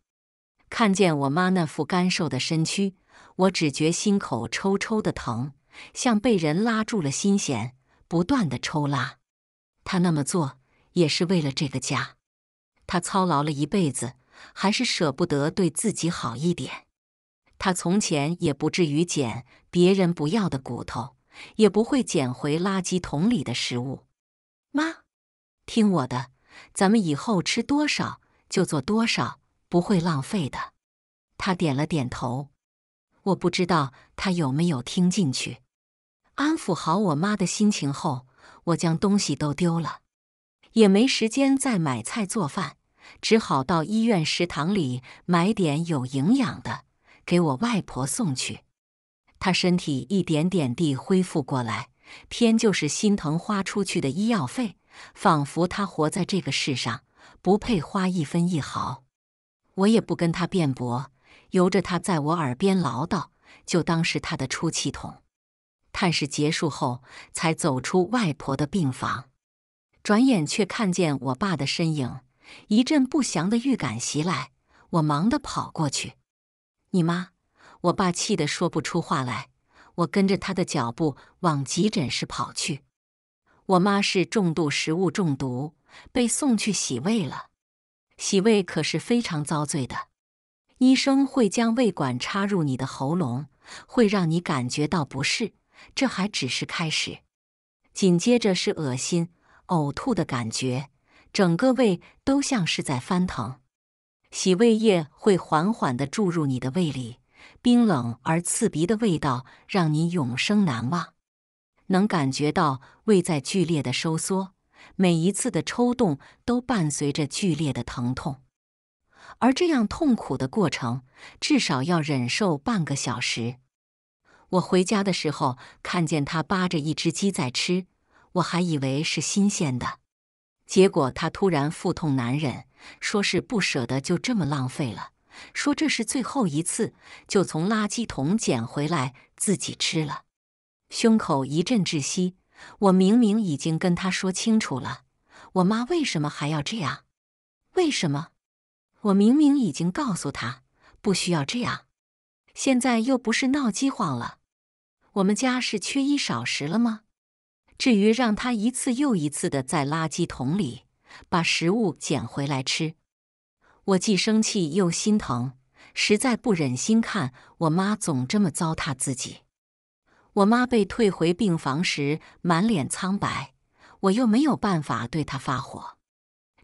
看见我妈那副干瘦的身躯，我只觉心口抽抽的疼，像被人拉住了心弦，不断的抽拉。他那么做也是为了这个家，他操劳了一辈子。还是舍不得对自己好一点。他从前也不至于捡别人不要的骨头，也不会捡回垃圾桶里的食物。妈，听我的，咱们以后吃多少就做多少，不会浪费的。他点了点头。我不知道他有没有听进去。安抚好我妈的心情后，我将东西都丢了，也没时间再买菜做饭。只好到医院食堂里买点有营养的，给我外婆送去。她身体一点点地恢复过来，偏就是心疼花出去的医药费，仿佛她活在这个世上不配花一分一毫。我也不跟她辩驳，由着她在我耳边唠叨，就当是她的出气筒。探视结束后，才走出外婆的病房，转眼却看见我爸的身影。一阵不祥的预感袭来，我忙的跑过去。你妈，我爸气得说不出话来。我跟着他的脚步往急诊室跑去。我妈是重度食物中毒，被送去洗胃了。洗胃可是非常遭罪的，医生会将胃管插入你的喉咙，会让你感觉到不适。这还只是开始，紧接着是恶心、呕吐的感觉。整个胃都像是在翻腾，洗胃液会缓缓的注入你的胃里，冰冷而刺鼻的味道让你永生难忘。能感觉到胃在剧烈的收缩，每一次的抽动都伴随着剧烈的疼痛，而这样痛苦的过程至少要忍受半个小时。我回家的时候看见他扒着一只鸡在吃，我还以为是新鲜的。结果他突然腹痛难忍，说是不舍得就这么浪费了，说这是最后一次，就从垃圾桶捡回来自己吃了。胸口一阵窒息，我明明已经跟他说清楚了，我妈为什么还要这样？为什么？我明明已经告诉他不需要这样，现在又不是闹饥荒了，我们家是缺衣少食了吗？至于让他一次又一次的在垃圾桶里把食物捡回来吃，我既生气又心疼，实在不忍心看我妈总这么糟蹋自己。我妈被退回病房时满脸苍白，我又没有办法对她发火，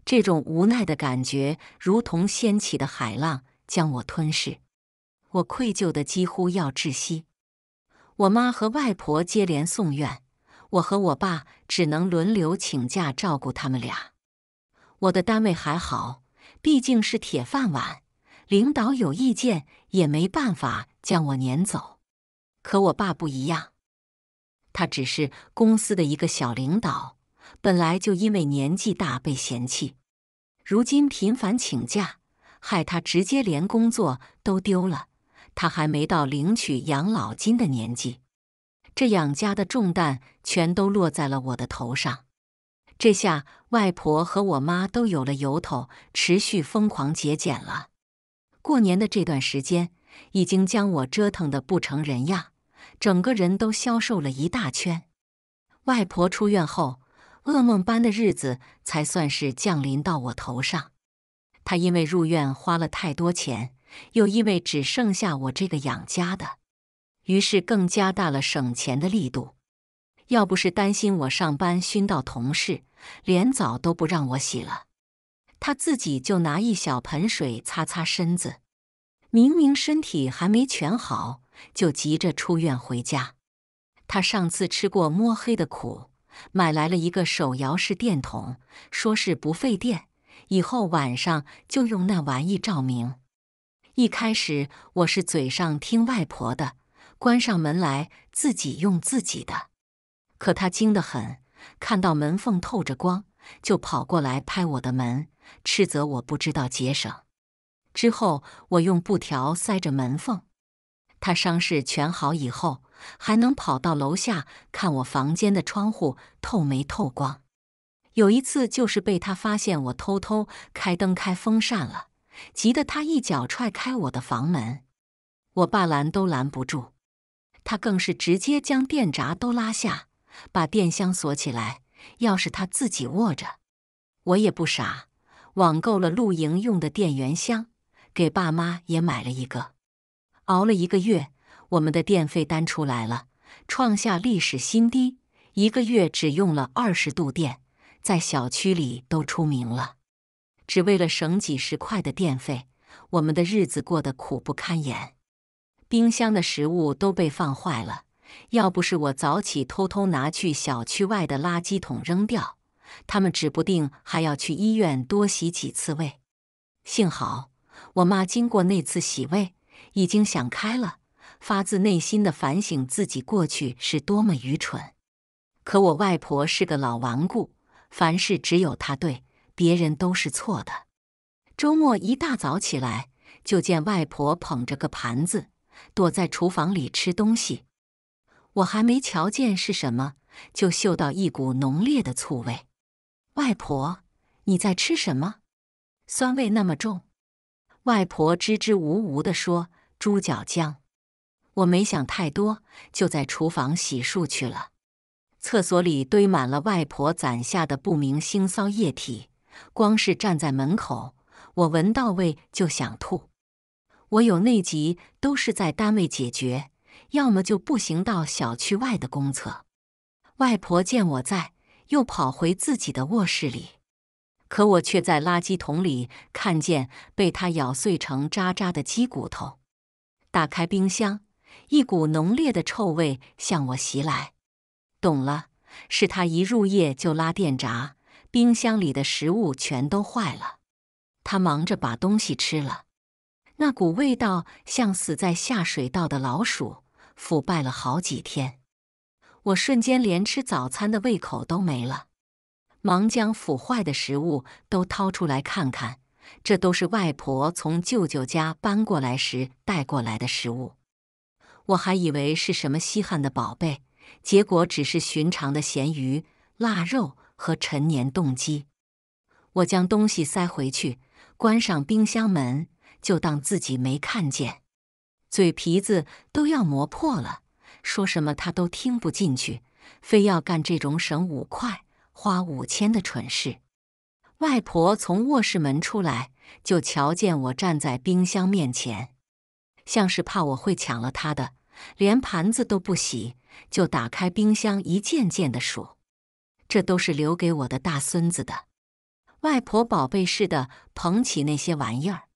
这种无奈的感觉如同掀起的海浪将我吞噬，我愧疚的几乎要窒息。我妈和外婆接连送院。我和我爸只能轮流请假照顾他们俩。我的单位还好，毕竟是铁饭碗，领导有意见也没办法将我撵走。可我爸不一样，他只是公司的一个小领导，本来就因为年纪大被嫌弃，如今频繁请假，害他直接连工作都丢了。他还没到领取养老金的年纪。这养家的重担全都落在了我的头上。这下，外婆和我妈都有了由头，持续疯狂节俭了。过年的这段时间，已经将我折腾的不成人样，整个人都消瘦了一大圈。外婆出院后，噩梦般的日子才算是降临到我头上。她因为入院花了太多钱，又因为只剩下我这个养家的。于是更加大了省钱的力度，要不是担心我上班熏到同事，连澡都不让我洗了。他自己就拿一小盆水擦擦身子，明明身体还没全好，就急着出院回家。他上次吃过摸黑的苦，买来了一个手摇式电筒，说是不费电，以后晚上就用那玩意照明。一开始我是嘴上听外婆的。关上门来，自己用自己的。可他精得很，看到门缝透着光，就跑过来拍我的门，斥责我不知道节省。之后，我用布条塞着门缝。他伤势全好以后，还能跑到楼下看我房间的窗户透没透光。有一次，就是被他发现我偷偷开灯开风扇了，急得他一脚踹开我的房门。我爸拦都拦不住。他更是直接将电闸都拉下，把电箱锁起来，钥匙他自己握着。我也不傻，网购了露营用的电源箱，给爸妈也买了一个。熬了一个月，我们的电费单出来了，创下历史新低，一个月只用了二十度电，在小区里都出名了。只为了省几十块的电费，我们的日子过得苦不堪言。冰箱的食物都被放坏了，要不是我早起偷偷拿去小区外的垃圾桶扔掉，他们指不定还要去医院多洗几次胃。幸好我妈经过那次洗胃，已经想开了，发自内心的反省自己过去是多么愚蠢。可我外婆是个老顽固，凡事只有她对，别人都是错的。周末一大早起来，就见外婆捧着个盘子。躲在厨房里吃东西，我还没瞧见是什么，就嗅到一股浓烈的醋味。外婆，你在吃什么？酸味那么重。外婆支支吾吾地说：“猪脚姜。”我没想太多，就在厨房洗漱去了。厕所里堆满了外婆攒下的不明腥臊液体，光是站在门口，我闻到味就想吐。我有内急，都是在单位解决，要么就步行到小区外的公厕。外婆见我在，又跑回自己的卧室里，可我却在垃圾桶里看见被她咬碎成渣渣的鸡骨头。打开冰箱，一股浓烈的臭味向我袭来。懂了，是她一入夜就拉电闸，冰箱里的食物全都坏了。她忙着把东西吃了。那股味道像死在下水道的老鼠，腐败了好几天。我瞬间连吃早餐的胃口都没了，忙将腐坏的食物都掏出来看看。这都是外婆从舅舅家搬过来时带过来的食物，我还以为是什么稀罕的宝贝，结果只是寻常的咸鱼、腊肉和陈年冻鸡。我将东西塞回去，关上冰箱门。就当自己没看见，嘴皮子都要磨破了，说什么他都听不进去，非要干这种省五块花五千的蠢事。外婆从卧室门出来，就瞧见我站在冰箱面前，像是怕我会抢了她的，连盘子都不洗，就打开冰箱一件件的数，这都是留给我的大孙子的。外婆宝贝似的捧起那些玩意儿。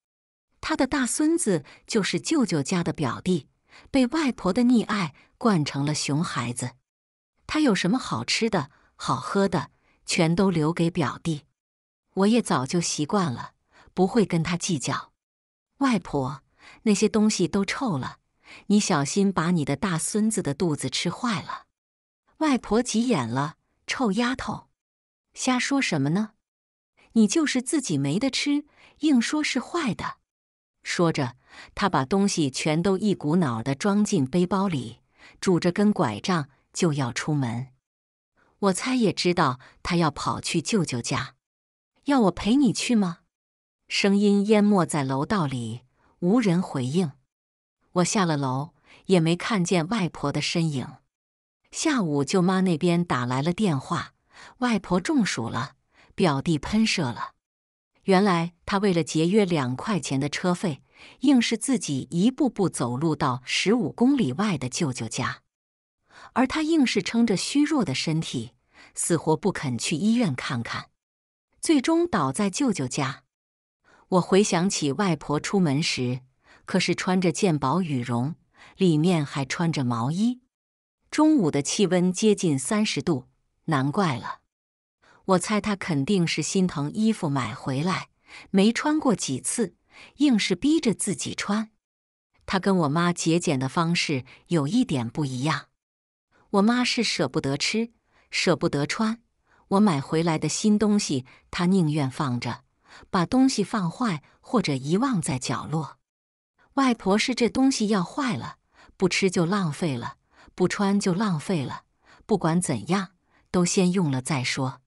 他的大孙子就是舅舅家的表弟，被外婆的溺爱惯成了熊孩子。他有什么好吃的好喝的，全都留给表弟。我也早就习惯了，不会跟他计较。外婆，那些东西都臭了，你小心把你的大孙子的肚子吃坏了。外婆急眼了：“臭丫头，瞎说什么呢？你就是自己没得吃，硬说是坏的。”说着，他把东西全都一股脑的装进背包里，拄着根拐杖就要出门。我猜也知道他要跑去舅舅家，要我陪你去吗？声音淹没在楼道里，无人回应。我下了楼，也没看见外婆的身影。下午舅妈那边打来了电话，外婆中暑了，表弟喷射了。原来他为了节约两块钱的车费，硬是自己一步步走路到十五公里外的舅舅家，而他硬是撑着虚弱的身体，死活不肯去医院看看，最终倒在舅舅家。我回想起外婆出门时，可是穿着健保羽绒，里面还穿着毛衣，中午的气温接近三十度，难怪了。我猜他肯定是心疼衣服买回来，没穿过几次，硬是逼着自己穿。他跟我妈节俭的方式有一点不一样。我妈是舍不得吃，舍不得穿。我买回来的新东西，她宁愿放着，把东西放坏或者遗忘在角落。外婆是这东西要坏了不吃就浪费了，不穿就浪费了。不管怎样，都先用了再说。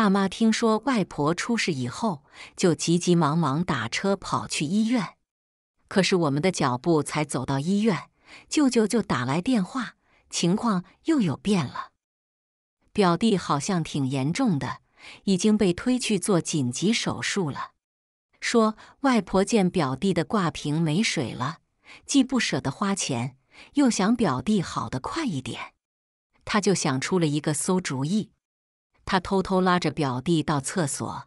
爸妈听说外婆出事以后，就急急忙忙打车跑去医院。可是我们的脚步才走到医院，舅舅就打来电话，情况又有变了。表弟好像挺严重的，已经被推去做紧急手术了。说外婆见表弟的挂瓶没水了，既不舍得花钱，又想表弟好的快一点，他就想出了一个馊主意。他偷偷拉着表弟到厕所，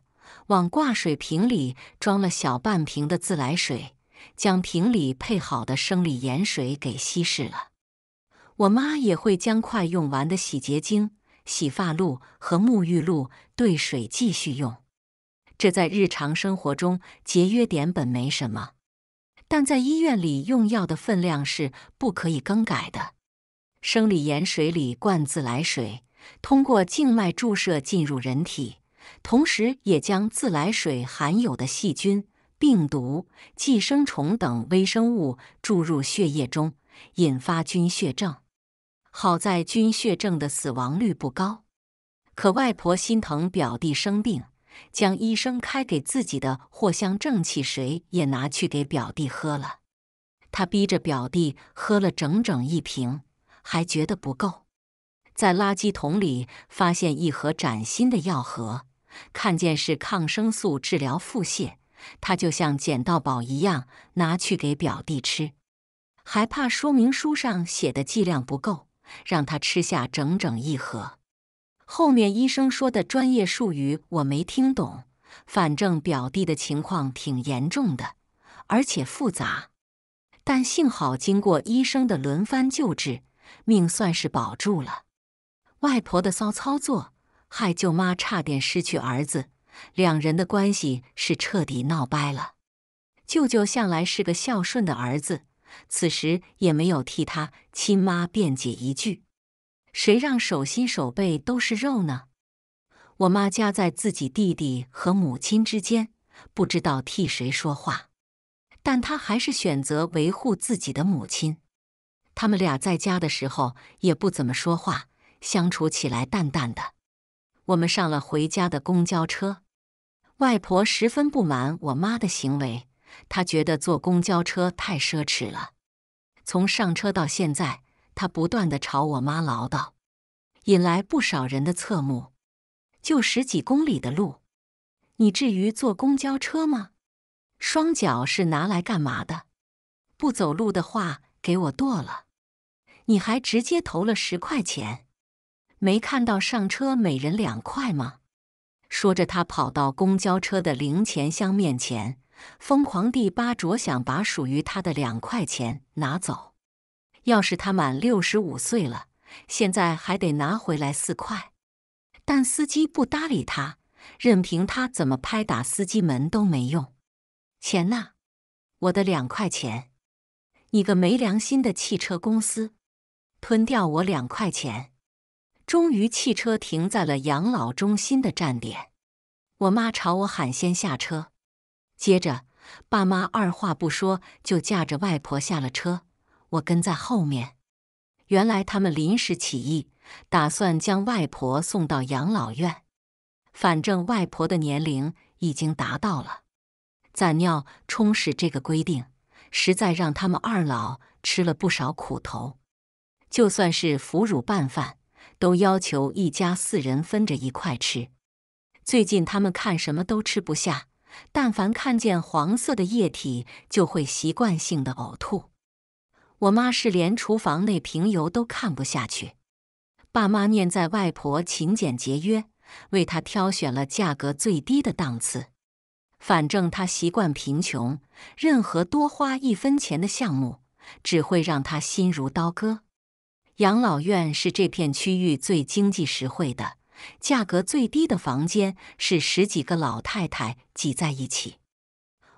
往挂水瓶里装了小半瓶的自来水，将瓶里配好的生理盐水给稀释了。我妈也会将快用完的洗洁精、洗发露和沐浴露兑水继续用。这在日常生活中节约点本没什么，但在医院里用药的分量是不可以更改的。生理盐水里灌自来水。通过静脉注射进入人体，同时也将自来水含有的细菌、病毒、寄生虫等微生物注入血液中，引发菌血症。好在菌血症的死亡率不高，可外婆心疼表弟生病，将医生开给自己的藿香正气水也拿去给表弟喝了。她逼着表弟喝了整整一瓶，还觉得不够。在垃圾桶里发现一盒崭新的药盒，看见是抗生素治疗腹泻，他就像捡到宝一样拿去给表弟吃，还怕说明书上写的剂量不够，让他吃下整整一盒。后面医生说的专业术语我没听懂，反正表弟的情况挺严重的，而且复杂，但幸好经过医生的轮番救治，命算是保住了。外婆的骚操作，害舅妈差点失去儿子，两人的关系是彻底闹掰了。舅舅向来是个孝顺的儿子，此时也没有替他亲妈辩解一句。谁让手心手背都是肉呢？我妈夹在自己弟弟和母亲之间，不知道替谁说话，但他还是选择维护自己的母亲。他们俩在家的时候也不怎么说话。相处起来淡淡的，我们上了回家的公交车。外婆十分不满我妈的行为，她觉得坐公交车太奢侈了。从上车到现在，她不断的朝我妈唠叨，引来不少人的侧目。就十几公里的路，你至于坐公交车吗？双脚是拿来干嘛的？不走路的话，给我剁了！你还直接投了十块钱。没看到上车每人两块吗？说着，他跑到公交车的零钱箱面前，疯狂地扒着，想把属于他的两块钱拿走。要是他满六十五岁了，现在还得拿回来四块。但司机不搭理他，任凭他怎么拍打司机门都没用。钱呐，我的两块钱！你个没良心的汽车公司，吞掉我两块钱！终于，汽车停在了养老中心的站点。我妈朝我喊：“先下车。”接着，爸妈二话不说就驾着外婆下了车，我跟在后面。原来，他们临时起意，打算将外婆送到养老院。反正外婆的年龄已经达到了“攒尿冲屎”这个规定，实在让他们二老吃了不少苦头。就算是腐乳拌饭。都要求一家四人分着一块吃。最近他们看什么都吃不下，但凡看见黄色的液体就会习惯性的呕吐。我妈是连厨房那瓶油都看不下去。爸妈念在外婆勤俭节约，为她挑选了价格最低的档次。反正她习惯贫穷，任何多花一分钱的项目，只会让她心如刀割。养老院是这片区域最经济实惠的，价格最低的房间是十几个老太太挤在一起。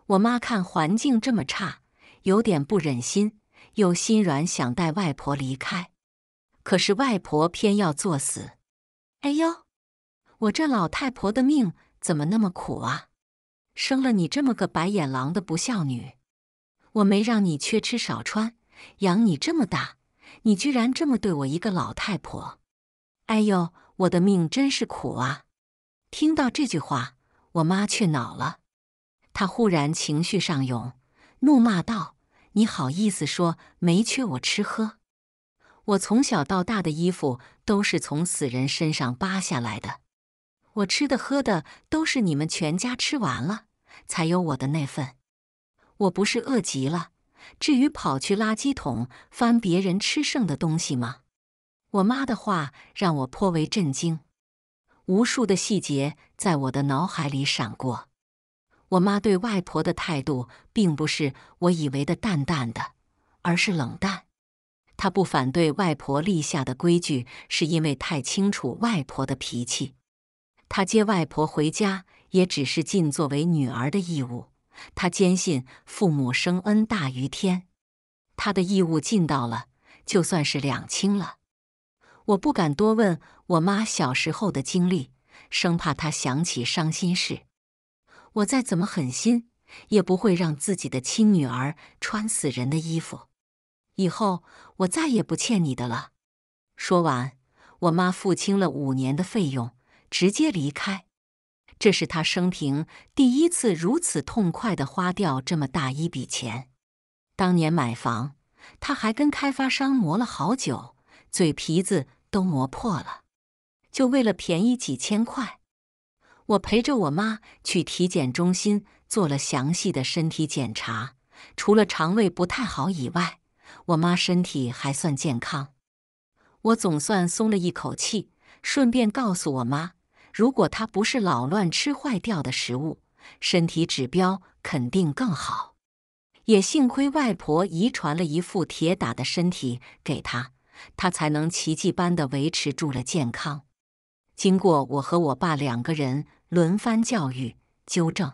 我妈看环境这么差，有点不忍心，又心软想带外婆离开，可是外婆偏要作死。哎呦，我这老太婆的命怎么那么苦啊！生了你这么个白眼狼的不孝女，我没让你缺吃少穿，养你这么大。你居然这么对我一个老太婆！哎呦，我的命真是苦啊！听到这句话，我妈却恼了，她忽然情绪上涌，怒骂道：“你好意思说没缺我吃喝？我从小到大的衣服都是从死人身上扒下来的，我吃的喝的都是你们全家吃完了才有我的那份，我不是饿极了？”至于跑去垃圾桶翻别人吃剩的东西吗？我妈的话让我颇为震惊。无数的细节在我的脑海里闪过。我妈对外婆的态度并不是我以为的淡淡的，而是冷淡。她不反对外婆立下的规矩，是因为太清楚外婆的脾气。她接外婆回家，也只是尽作为女儿的义务。他坚信父母生恩大于天，他的义务尽到了，就算是两清了。我不敢多问我妈小时候的经历，生怕她想起伤心事。我再怎么狠心，也不会让自己的亲女儿穿死人的衣服。以后我再也不欠你的了。说完，我妈付清了五年的费用，直接离开。这是他生平第一次如此痛快地花掉这么大一笔钱。当年买房，他还跟开发商磨了好久，嘴皮子都磨破了，就为了便宜几千块。我陪着我妈去体检中心做了详细的身体检查，除了肠胃不太好以外，我妈身体还算健康。我总算松了一口气，顺便告诉我妈。如果他不是老乱吃坏掉的食物，身体指标肯定更好。也幸亏外婆遗传了一副铁打的身体给他，他才能奇迹般地维持住了健康。经过我和我爸两个人轮番教育纠正，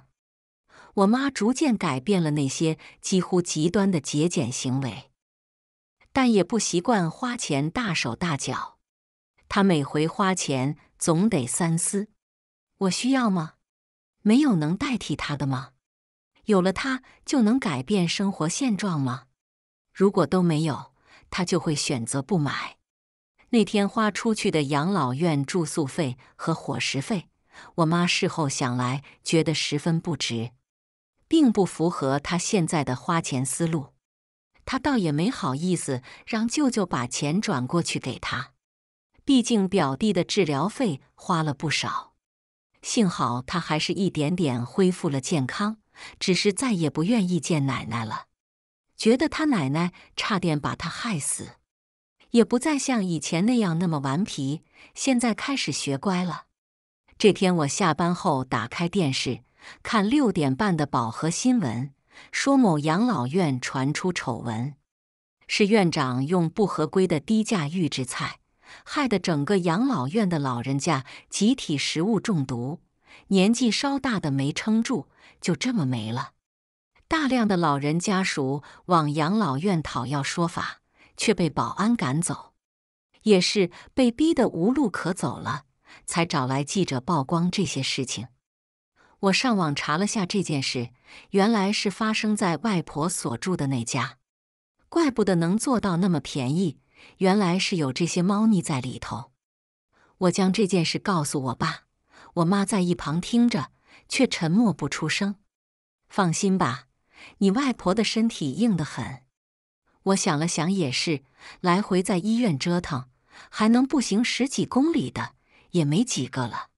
我妈逐渐改变了那些几乎极端的节俭行为，但也不习惯花钱大手大脚。她每回花钱。总得三思，我需要吗？没有能代替他的吗？有了他就能改变生活现状吗？如果都没有，他就会选择不买。那天花出去的养老院住宿费和伙食费，我妈事后想来觉得十分不值，并不符合她现在的花钱思路。她倒也没好意思让舅舅把钱转过去给她。毕竟表弟的治疗费花了不少，幸好他还是一点点恢复了健康，只是再也不愿意见奶奶了，觉得他奶奶差点把他害死，也不再像以前那样那么顽皮，现在开始学乖了。这天我下班后打开电视，看六点半的《饱和新闻》，说某养老院传出丑闻，是院长用不合规的低价预制菜。害得整个养老院的老人家集体食物中毒，年纪稍大的没撑住，就这么没了。大量的老人家属往养老院讨要说法，却被保安赶走，也是被逼得无路可走了，才找来记者曝光这些事情。我上网查了下这件事，原来是发生在外婆所住的那家，怪不得能做到那么便宜。原来是有这些猫腻在里头。我将这件事告诉我爸，我妈在一旁听着，却沉默不出声。放心吧，你外婆的身体硬得很。我想了想，也是，来回在医院折腾，还能步行十几公里的也没几个了。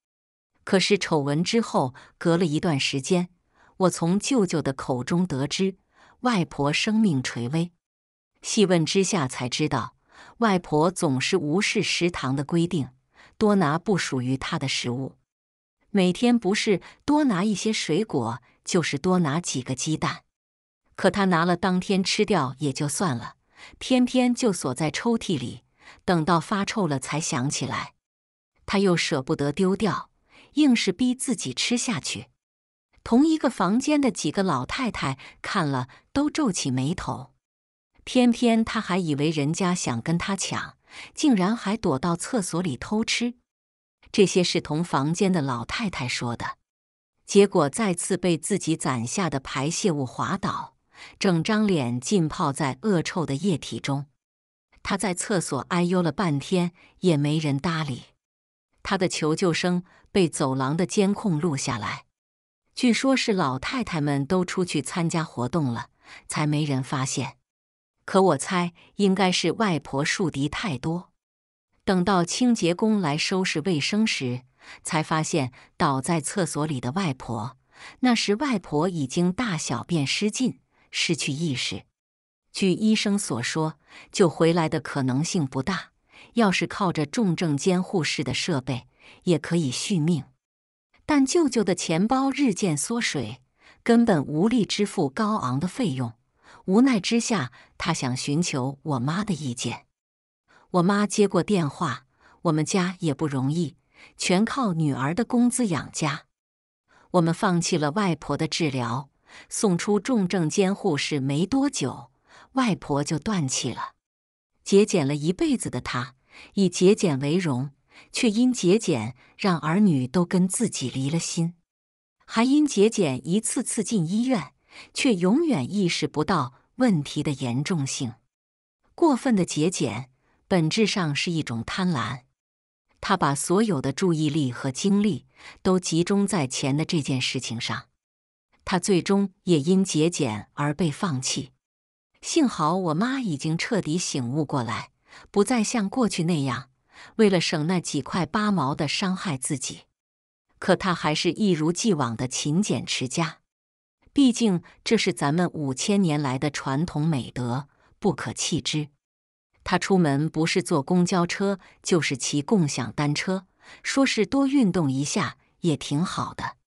可是丑闻之后，隔了一段时间，我从舅舅的口中得知，外婆生命垂危。细问之下，才知道。外婆总是无视食堂的规定，多拿不属于她的食物。每天不是多拿一些水果，就是多拿几个鸡蛋。可她拿了当天吃掉也就算了，偏偏就锁在抽屉里，等到发臭了才想起来。她又舍不得丢掉，硬是逼自己吃下去。同一个房间的几个老太太看了都皱起眉头。偏偏他还以为人家想跟他抢，竟然还躲到厕所里偷吃。这些是同房间的老太太说的，结果再次被自己攒下的排泄物滑倒，整张脸浸泡在恶臭的液体中。他在厕所哎呦了半天，也没人搭理。他的求救声被走廊的监控录下来，据说是老太太们都出去参加活动了，才没人发现。可我猜，应该是外婆树敌太多。等到清洁工来收拾卫生时，才发现倒在厕所里的外婆。那时，外婆已经大小便失禁，失去意识。据医生所说，救回来的可能性不大。要是靠着重症监护室的设备，也可以续命。但舅舅的钱包日渐缩水，根本无力支付高昂的费用。无奈之下，他想寻求我妈的意见。我妈接过电话，我们家也不容易，全靠女儿的工资养家。我们放弃了外婆的治疗，送出重症监护室没多久，外婆就断气了。节俭了一辈子的她，以节俭为荣，却因节俭让儿女都跟自己离了心，还因节俭一次次进医院，却永远意识不到。问题的严重性，过分的节俭本质上是一种贪婪。他把所有的注意力和精力都集中在钱的这件事情上，他最终也因节俭而被放弃。幸好我妈已经彻底醒悟过来，不再像过去那样为了省那几块八毛的伤害自己。可他还是一如既往的勤俭持家。毕竟这是咱们五千年来的传统美德，不可弃之。他出门不是坐公交车，就是骑共享单车，说是多运动一下也挺好的。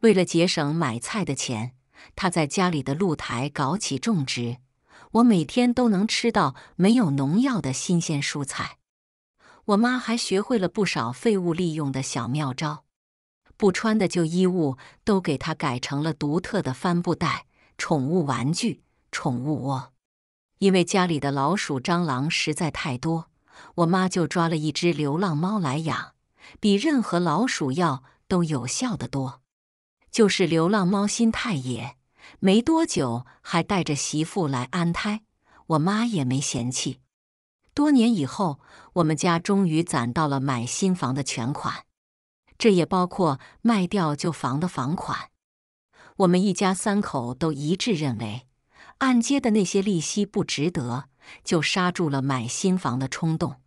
为了节省买菜的钱，他在家里的露台搞起种植，我每天都能吃到没有农药的新鲜蔬菜。我妈还学会了不少废物利用的小妙招。不穿的旧衣物都给他改成了独特的帆布袋、宠物玩具、宠物窝。因为家里的老鼠、蟑螂实在太多，我妈就抓了一只流浪猫来养，比任何老鼠药都有效的多。就是流浪猫心太野，没多久还带着媳妇来安胎，我妈也没嫌弃。多年以后，我们家终于攒到了买新房的全款。这也包括卖掉旧房的房款。我们一家三口都一致认为，按揭的那些利息不值得，就刹住了买新房的冲动，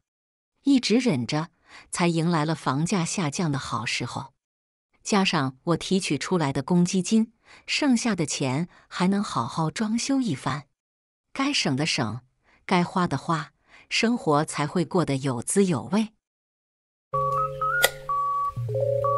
一直忍着，才迎来了房价下降的好时候。加上我提取出来的公积金，剩下的钱还能好好装修一番，该省的省，该花的花，生活才会过得有滋有味。thank you